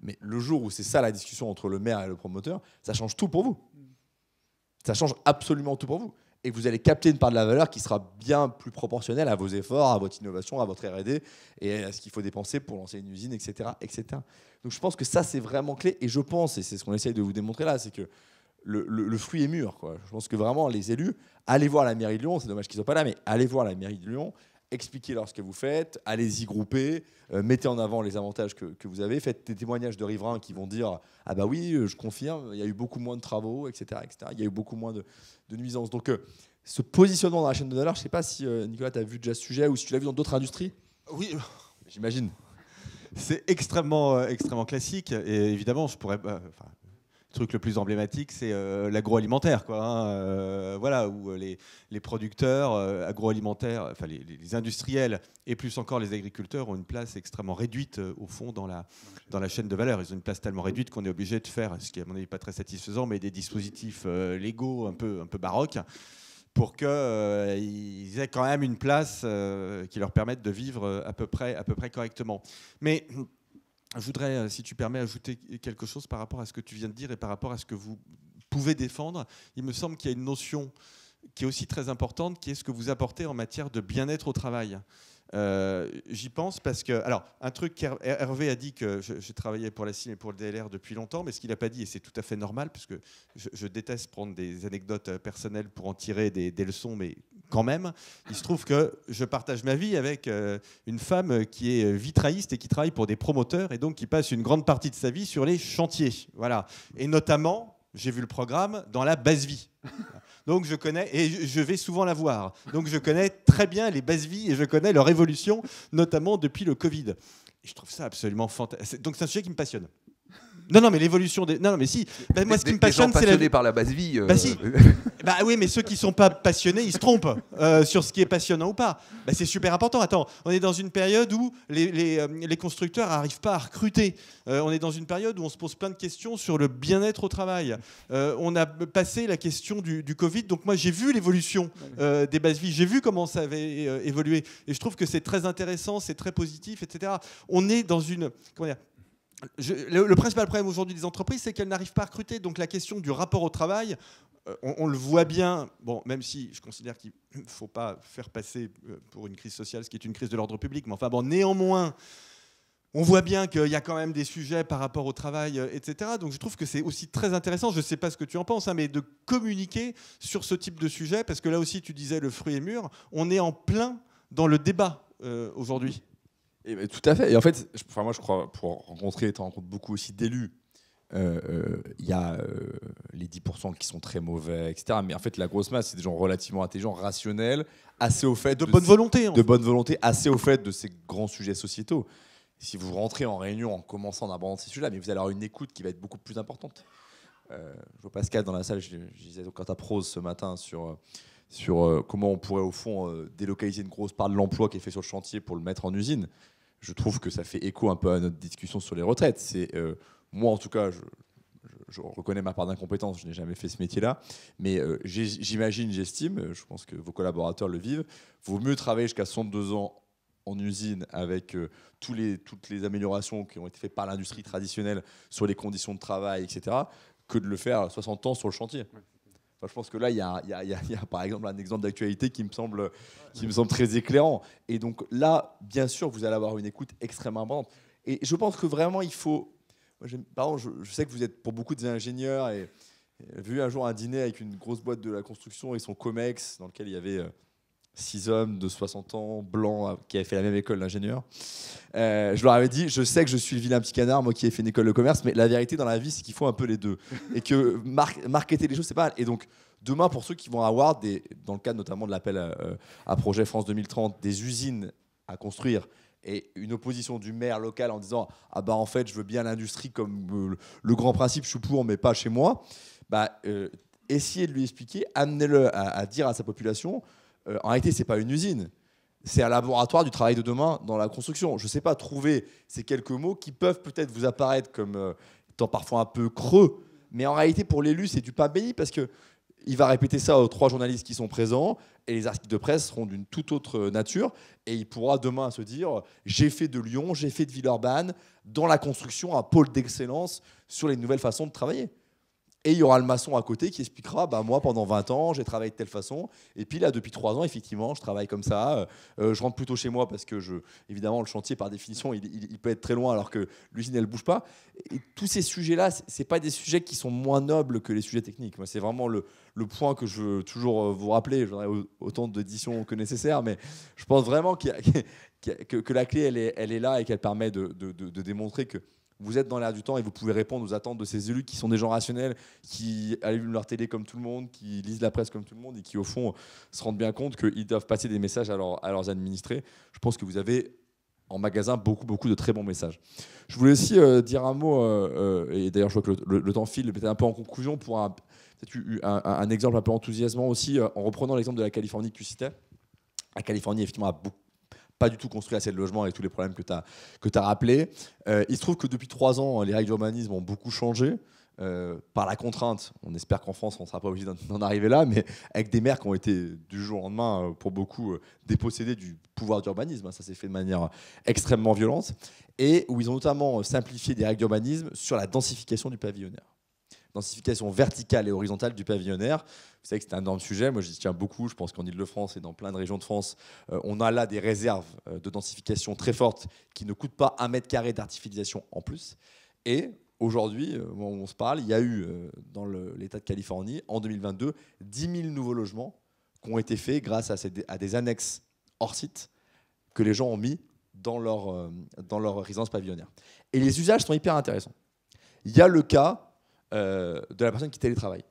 Mais le jour où c'est ça la discussion entre le maire et le promoteur, ça change tout pour vous. Ça change absolument tout pour vous. Et vous allez capter une part de la valeur qui sera bien plus proportionnelle à vos efforts, à votre innovation, à votre RD et à ce qu'il faut dépenser pour lancer une usine, etc., etc. Donc je pense que ça, c'est vraiment clé. Et je pense, et c'est ce qu'on essaye de vous démontrer là, c'est que le, fruit est mûr. Je pense que vraiment, les élus, allez voir la mairie de Lyon, c'est dommage qu'ils ne soient pas là, mais allez voir la mairie de Lyon, expliquez-leur ce que vous faites, allez-y grouper, euh, mettez en avant les avantages que, vous avez, faites des témoignages de riverains qui vont dire Ah bah oui, euh, je confirme, il y a eu beaucoup moins de travaux, etc. etc. il y a eu beaucoup moins de, nuisances. Donc, euh, ce positionnement dans la chaîne de valeur, je ne sais pas si Nicolas, tu as vu déjà ce sujet ou si tu l'as vu dans d'autres industries Oui, j'imagine. C'est extrêmement, extrêmement classique et évidemment, je pourrais truc le plus emblématique, c'est euh, l'agroalimentaire, quoi. Hein, euh, voilà, où euh, les, producteurs agroalimentaires, enfin les, industriels et plus encore les agriculteurs ont une place extrêmement réduite au fond dans la, dans la chaîne de valeur. Ils ont une place tellement réduite qu'on est obligé de faire, ce qui à mon avis pas très satisfaisant, mais des dispositifs légaux un peu, un peu baroques pour qu'ils aient quand même une place qui leur permette de vivre à peu près, à peu près correctement. Mais je voudrais, euh, si tu permets, ajouter quelque chose par rapport à ce que tu viens de dire et par rapport à ce que vous pouvez défendre. Il me semble qu'il y a une notion qui est aussi très importante, qui est ce que vous apportez en matière de bien-être au travail. Euh, j'y pense parce que. Alors, un truc qu'Hervé a dit que j'ai travaillé pour la CIM et pour le DLR depuis longtemps, mais ce qu'il n'a pas dit, et c'est tout à fait normal, parce que je, déteste prendre des anecdotes euh, personnelles pour en tirer des, leçons, mais quand même, il se trouve que je partage ma vie avec euh, une femme qui est vitrailliste et qui travaille pour des promoteurs et donc qui passe une grande partie de sa vie sur les chantiers. Voilà. Et notamment, j'ai vu le programme dans la base vie donc je connais, et je vais souvent la voir, donc je connais très bien les bases vies et je connais leur évolution, notamment depuis le Covid. je trouve ça absolument fantastique. Donc c'est un sujet qui me passionne. Non, non, mais l'évolution des. Non, non, mais si. Bah, moi, ce qui me passionne, c'est. passionnés passionné par la base vie. Bah, euh, si. Euh, bah, oui, mais ceux qui sont pas passionnés, ils se trompent euh, sur ce qui est passionnant ou pas. Bah, c'est super important. Attends, on est dans une période où les, les, les constructeurs n'arrivent pas à recruter. on est dans une période où on se pose plein de questions sur le bien-être au travail. on a passé la question du, du Covid. Donc, moi, j'ai vu l'évolution des bases vies J'ai vu comment ça avait évolué. Et je trouve que c'est très intéressant, c'est très positif, etc. On est dans une. Comment dire le, principal problème aujourd'hui des entreprises, c'est qu'elles n'arrivent pas à recruter. Donc la question du rapport au travail, euh, on, le voit bien, bon, même si je considère qu'il ne faut pas faire passer euh, pour une crise sociale ce qui est une crise de l'ordre public, mais enfin bon, néanmoins, on voit bien qu'il y a quand même des sujets par rapport au travail, euh, etc. Donc je trouve que c'est aussi très intéressant, je ne sais pas ce que tu en penses, hein, mais de communiquer sur ce type de sujet, parce que là aussi tu disais le fruit est mûr, on est en plein dans le débat aujourd'hui tout à fait. Et en fait, moi, je crois, pour rencontrer, tu rencontres beaucoup aussi d'élus. Il euh, euh, y a euh, les 10% qui sont très mauvais, etc. Mais en fait, la grosse masse, c'est des gens relativement intelligents, rationnels, assez au fait. De, bonne volonté. de bonne volonté, assez au fait de ces grands sujets sociétaux. Si vous rentrez en réunion en commençant en abordant ces sujets-là, mais vous allez avoir une écoute qui va être beaucoup plus importante. je vois Pascal dans la salle, je, disais quand à Prose ce matin sur, sur comment on pourrait au fond délocaliser une grosse part de l'emploi qui est fait sur le chantier pour le mettre en usine je trouve que ça fait écho un peu à notre discussion sur les retraites. C'est euh, moi, en tout cas, je, reconnais ma part d'incompétence. Je n'ai jamais fait ce métier-là, mais euh, j'imagine, j'estime, je pense que vos collaborateurs le vivent. Vaut mieux travailler jusqu'à 62 ans en usine avec euh, tous les, toutes les améliorations qui ont été faites par l'industrie traditionnelle sur les conditions de travail, etc., que de le faire à 60 ans sur le chantier je pense que là, il y, a, par exemple un exemple d'actualité qui, me semble, qui me semble très éclairant. Et donc là, bien sûr, vous allez avoir une écoute extrêmement importante. Et je pense que vraiment, il faut. je, sais que vous êtes pour beaucoup des ingénieurs. Et, j'ai vu un jour un dîner avec une grosse boîte de la construction et son COMEX, dans lequel il y avait euh, six hommes de 60 ans, blancs, qui avaient fait la même école d'ingénieur. Euh, je leur avais dit, je sais que je suis le vilain petit canard, moi qui ai fait une école de commerce, mais la vérité dans la vie, c'est qu'il faut un peu les deux. Et que marketer les choses, c'est pas mal. Et donc, demain, pour ceux qui vont avoir, des, dans le cadre notamment de l'appel à, euh, projet France 2030, des usines à construire, et une opposition du maire local en disant ah bah en fait je veux bien l'industrie comme euh, le, grand principe je suis pour mais pas chez moi bah essayez de lui expliquer amenez-le à, dire à sa population euh, en réalité, ce n'est pas une usine. C'est un laboratoire du travail de demain dans la construction. Je ne sais pas, trouver ces quelques mots qui peuvent peut-être vous apparaître comme euh, étant parfois un peu creux, mais en réalité, pour l'élu, c'est du pain béni parce que il va répéter ça aux trois journalistes qui sont présents et les articles de presse seront d'une toute autre euh, nature et il pourra demain se dire j'ai fait de Lyon, j'ai fait de Villeurbanne dans la construction un pôle d'excellence sur les nouvelles façons de travailler. Et il y aura le maçon à côté qui expliquera bah, moi, pendant 20 ans, j'ai travaillé de telle façon. Et puis là, depuis 3 ans, effectivement, je travaille comme ça. Euh, euh, je rentre plutôt chez moi parce que, je, évidemment, le chantier, par définition, il, peut être très loin alors que l'usine, elle bouge pas. Et tous ces sujets-là, c'est pas des sujets qui sont moins nobles que les sujets techniques. C'est vraiment le, le, point que je veux toujours euh, vous rappeler. j'aurai autant d'éditions que nécessaire, mais je pense vraiment que, que, la clé, elle est, là et qu'elle permet de, de démontrer que vous êtes dans l'air du temps et vous pouvez répondre aux attentes de ces élus qui sont des gens rationnels, qui allument leur télé comme tout le monde, qui lisent la presse comme tout le monde et qui, au fond, se rendent bien compte qu'ils doivent passer des messages à, à leurs administrés. Je pense que vous avez en magasin beaucoup, beaucoup de très bons messages. Je voulais aussi euh, dire un mot, euh, euh, et d'ailleurs je vois que le, temps file, peut-être un peu en conclusion pour un, un exemple un peu enthousiasmant aussi, en reprenant l'exemple de la Californie que tu citais. La Californie, effectivement, a beaucoup pas du tout construit assez de logements avec tous les problèmes que tu as, que as rappelés. Euh, il se trouve que depuis trois ans, les règles d'urbanisme ont beaucoup changé. Euh, par la contrainte, on espère qu'en France on ne sera pas obligé d'en arriver là, mais avec des maires qui ont été du jour au lendemain, euh, pour beaucoup, dépossédés du pouvoir d'urbanisme, hein, ça s'est fait de manière extrêmement violente, et où ils ont notamment simplifié des règles d'urbanisme sur la densification du pavillonnaire densification verticale et horizontale du pavillonnaire. Vous savez que c'est un énorme sujet, moi j'y tiens beaucoup, je pense qu'en Ile-de-France et dans plein de régions de France, euh, on a là des réserves euh, de densification très fortes qui ne coûtent pas un mètre carré d'artificialisation en plus. Et aujourd'hui, euh, on se parle, il y a eu dans l'État de Californie, en 2022, 10 000 nouveaux logements qui ont été faits grâce à, à des annexes hors site que les gens ont mis dans leur, dans leur résidence pavillonnaire. Et les usages sont hyper intéressants. Il y a le cas euh, de la personne qui télétravaille.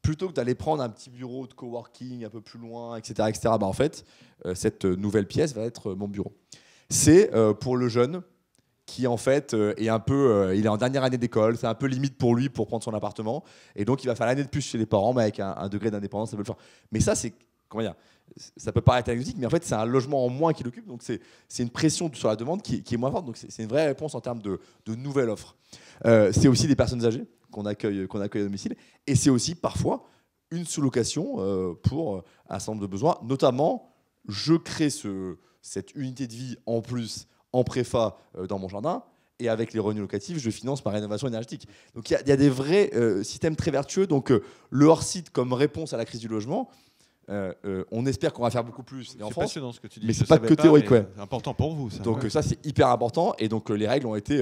Plutôt que d'aller prendre un petit bureau de coworking un peu plus loin, etc., etc. Bah, en fait, euh, cette nouvelle pièce va être euh, mon bureau. C'est pour le jeune qui en fait est un peu, il est en dernière année d'école, c'est un peu limite pour lui pour prendre son appartement, et donc il va faire l'année de plus chez les parents, mais avec un, degré d'indépendance, ça peu Mais ça, c'est comment dire ça peut paraître anecdotique, mais en fait, c'est un logement en moins qui l'occupe, donc c'est une pression sur la demande qui, est moins forte, donc c'est une vraie réponse en termes de, de nouvelle offre. c'est aussi des personnes âgées qu'on accueille, qu'on accueille à domicile. Et c'est aussi parfois une sous-location euh, pour un certain nombre de besoins. Notamment, je crée ce, cette unité de vie en plus en préfa euh, dans mon jardin. Et avec les revenus locatifs, je finance ma rénovation énergétique. Donc il y, a des vrais euh, systèmes très vertueux. Donc le hors-site comme réponse à la crise du logement, on espère qu'on va faire beaucoup plus. C'est passionnant ce que tu dis. Mais c'est pas que théorique, ouais. Important pour vous. donc ça c'est hyper important et donc les règles ont été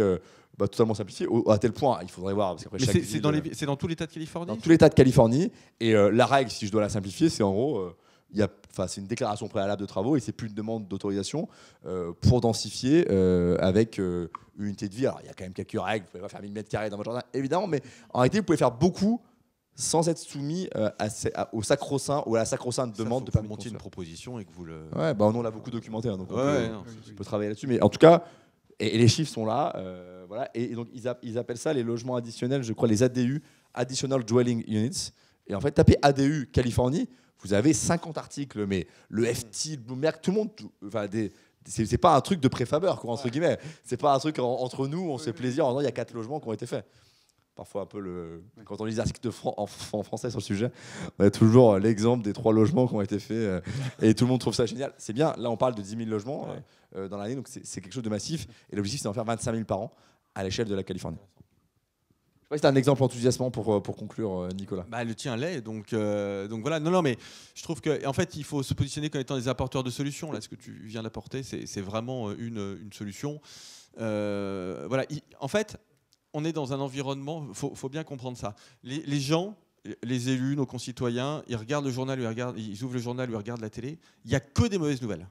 bah, totalement simplifié, à tel point, il faudrait voir. Euh, c'est dans, tous dans, tout de Californie Dans tout l'État de Californie. Et euh, la règle, si je dois la simplifier, c'est en gros, euh, enfin, c'est une déclaration préalable de travaux et c'est plus une demande d'autorisation pour densifier avec une unité de vie. Alors, il y a quand même quelques règles, vous pouvez pas faire 1000 mètres carrés dans votre jardin, évidemment, mais en réalité, vous pouvez faire beaucoup sans être soumis à, au sacro-saint ou à la sacro-sainte demande de pas monter une proposition et que vous le. Ouais, bah, on l'a beaucoup documenté, hein, donc on peut, travailler là-dessus. Mais en tout cas, et, les chiffres sont là. Euh, voilà. Et, donc, ils, appellent ça les logements additionnels, je crois, les ADU, Additional Dwelling Units. Et en fait, tapez ADU Californie, vous avez 50 articles, mais le FT, le Bloomberg, tout le monde, tout, enfin, c'est, pas un truc de préfabeur, quoi, entre guillemets. C'est pas un truc entre nous, on se fait plaisir en il y a quatre logements qui ont été faits parfois un peu le. Quand on lit des articles de en, français sur le sujet, on a toujours euh, l'exemple des trois logements qui ont été faits euh, et tout le monde trouve ça génial. C'est bien, là on parle de 10 000 logements euh, dans l'année, donc c'est quelque chose de massif et l'objectif c'est d'en faire 25 000 par an à l'échelle de la Californie. Je c'est un exemple enthousiasmant pour, pour conclure, Nicolas. Bah, le tien l'est, donc, donc voilà. Non, non, mais je trouve que en fait, il faut se positionner comme étant des apporteurs de solutions. Là, ce que tu viens d'apporter, c'est vraiment une, solution. voilà. En fait, on est dans un environnement, il faut, bien comprendre ça. Les, gens, les élus, nos concitoyens, ils regardent le journal, ils, ils ouvrent le journal, ils regardent la télé, il n'y a que des mauvaises nouvelles.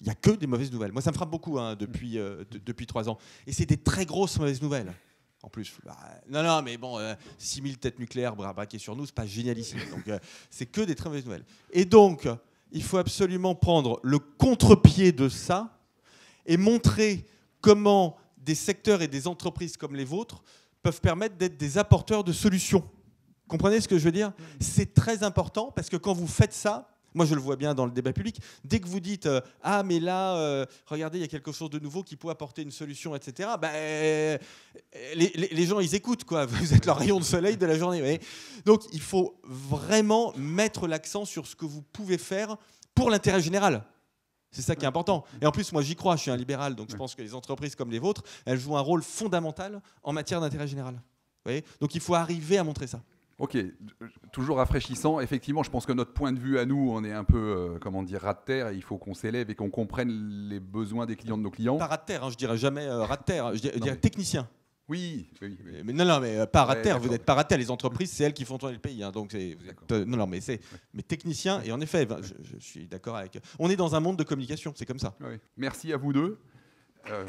Il n'y a que des mauvaises nouvelles. Moi, ça me frappe beaucoup hein, depuis, mm. euh, depuis trois ans. Et c'est des très grosses mauvaises nouvelles en plus. Bah, non, non, mais bon, 6000 euh, têtes nucléaires braquées sur nous, c'est pas génialissime. Donc, euh, c'est que des très mauvaises nouvelles. Et donc, il faut absolument prendre le contre-pied de ça et montrer comment des secteurs et des entreprises comme les vôtres peuvent permettre d'être des apporteurs de solutions. Comprenez ce que je veux dire mm. C'est très important parce que quand vous faites ça, moi je le vois bien dans le débat public, dès que vous dites euh, Ah, mais là, euh, regardez, il y a quelque chose de nouveau qui peut apporter une solution, etc., ben, euh, les, gens, ils écoutent, quoi. Vous êtes leur rayon de soleil de la journée. Donc il faut vraiment mettre l'accent sur ce que vous pouvez faire pour l'intérêt général. C'est ça qui est important. Et en plus, moi, j'y crois, je suis un libéral, donc je pense que les entreprises comme les vôtres, elles jouent un rôle fondamental en matière d'intérêt général. donc il faut arriver à montrer ça. Ok, toujours rafraîchissant. Effectivement, je pense que notre point de vue à nous, on est un peu, euh, comment dire, rat de terre. il faut qu'on s'élève et qu'on comprenne les besoins des clients de nos clients. Pas rat terre, hein, je dirais jamais euh, rat de terre, je dirais, technicien. Oui, mais non, non, mais euh, par à terre, vous êtes par à terre. Les entreprises, c'est elles qui font tourner le pays. Hein, donc, euh, non, non, mais c'est, mais technicien. Et en effet, je, suis d'accord avec. On est dans un monde de communication, c'est comme ça. Merci à vous deux. Euh,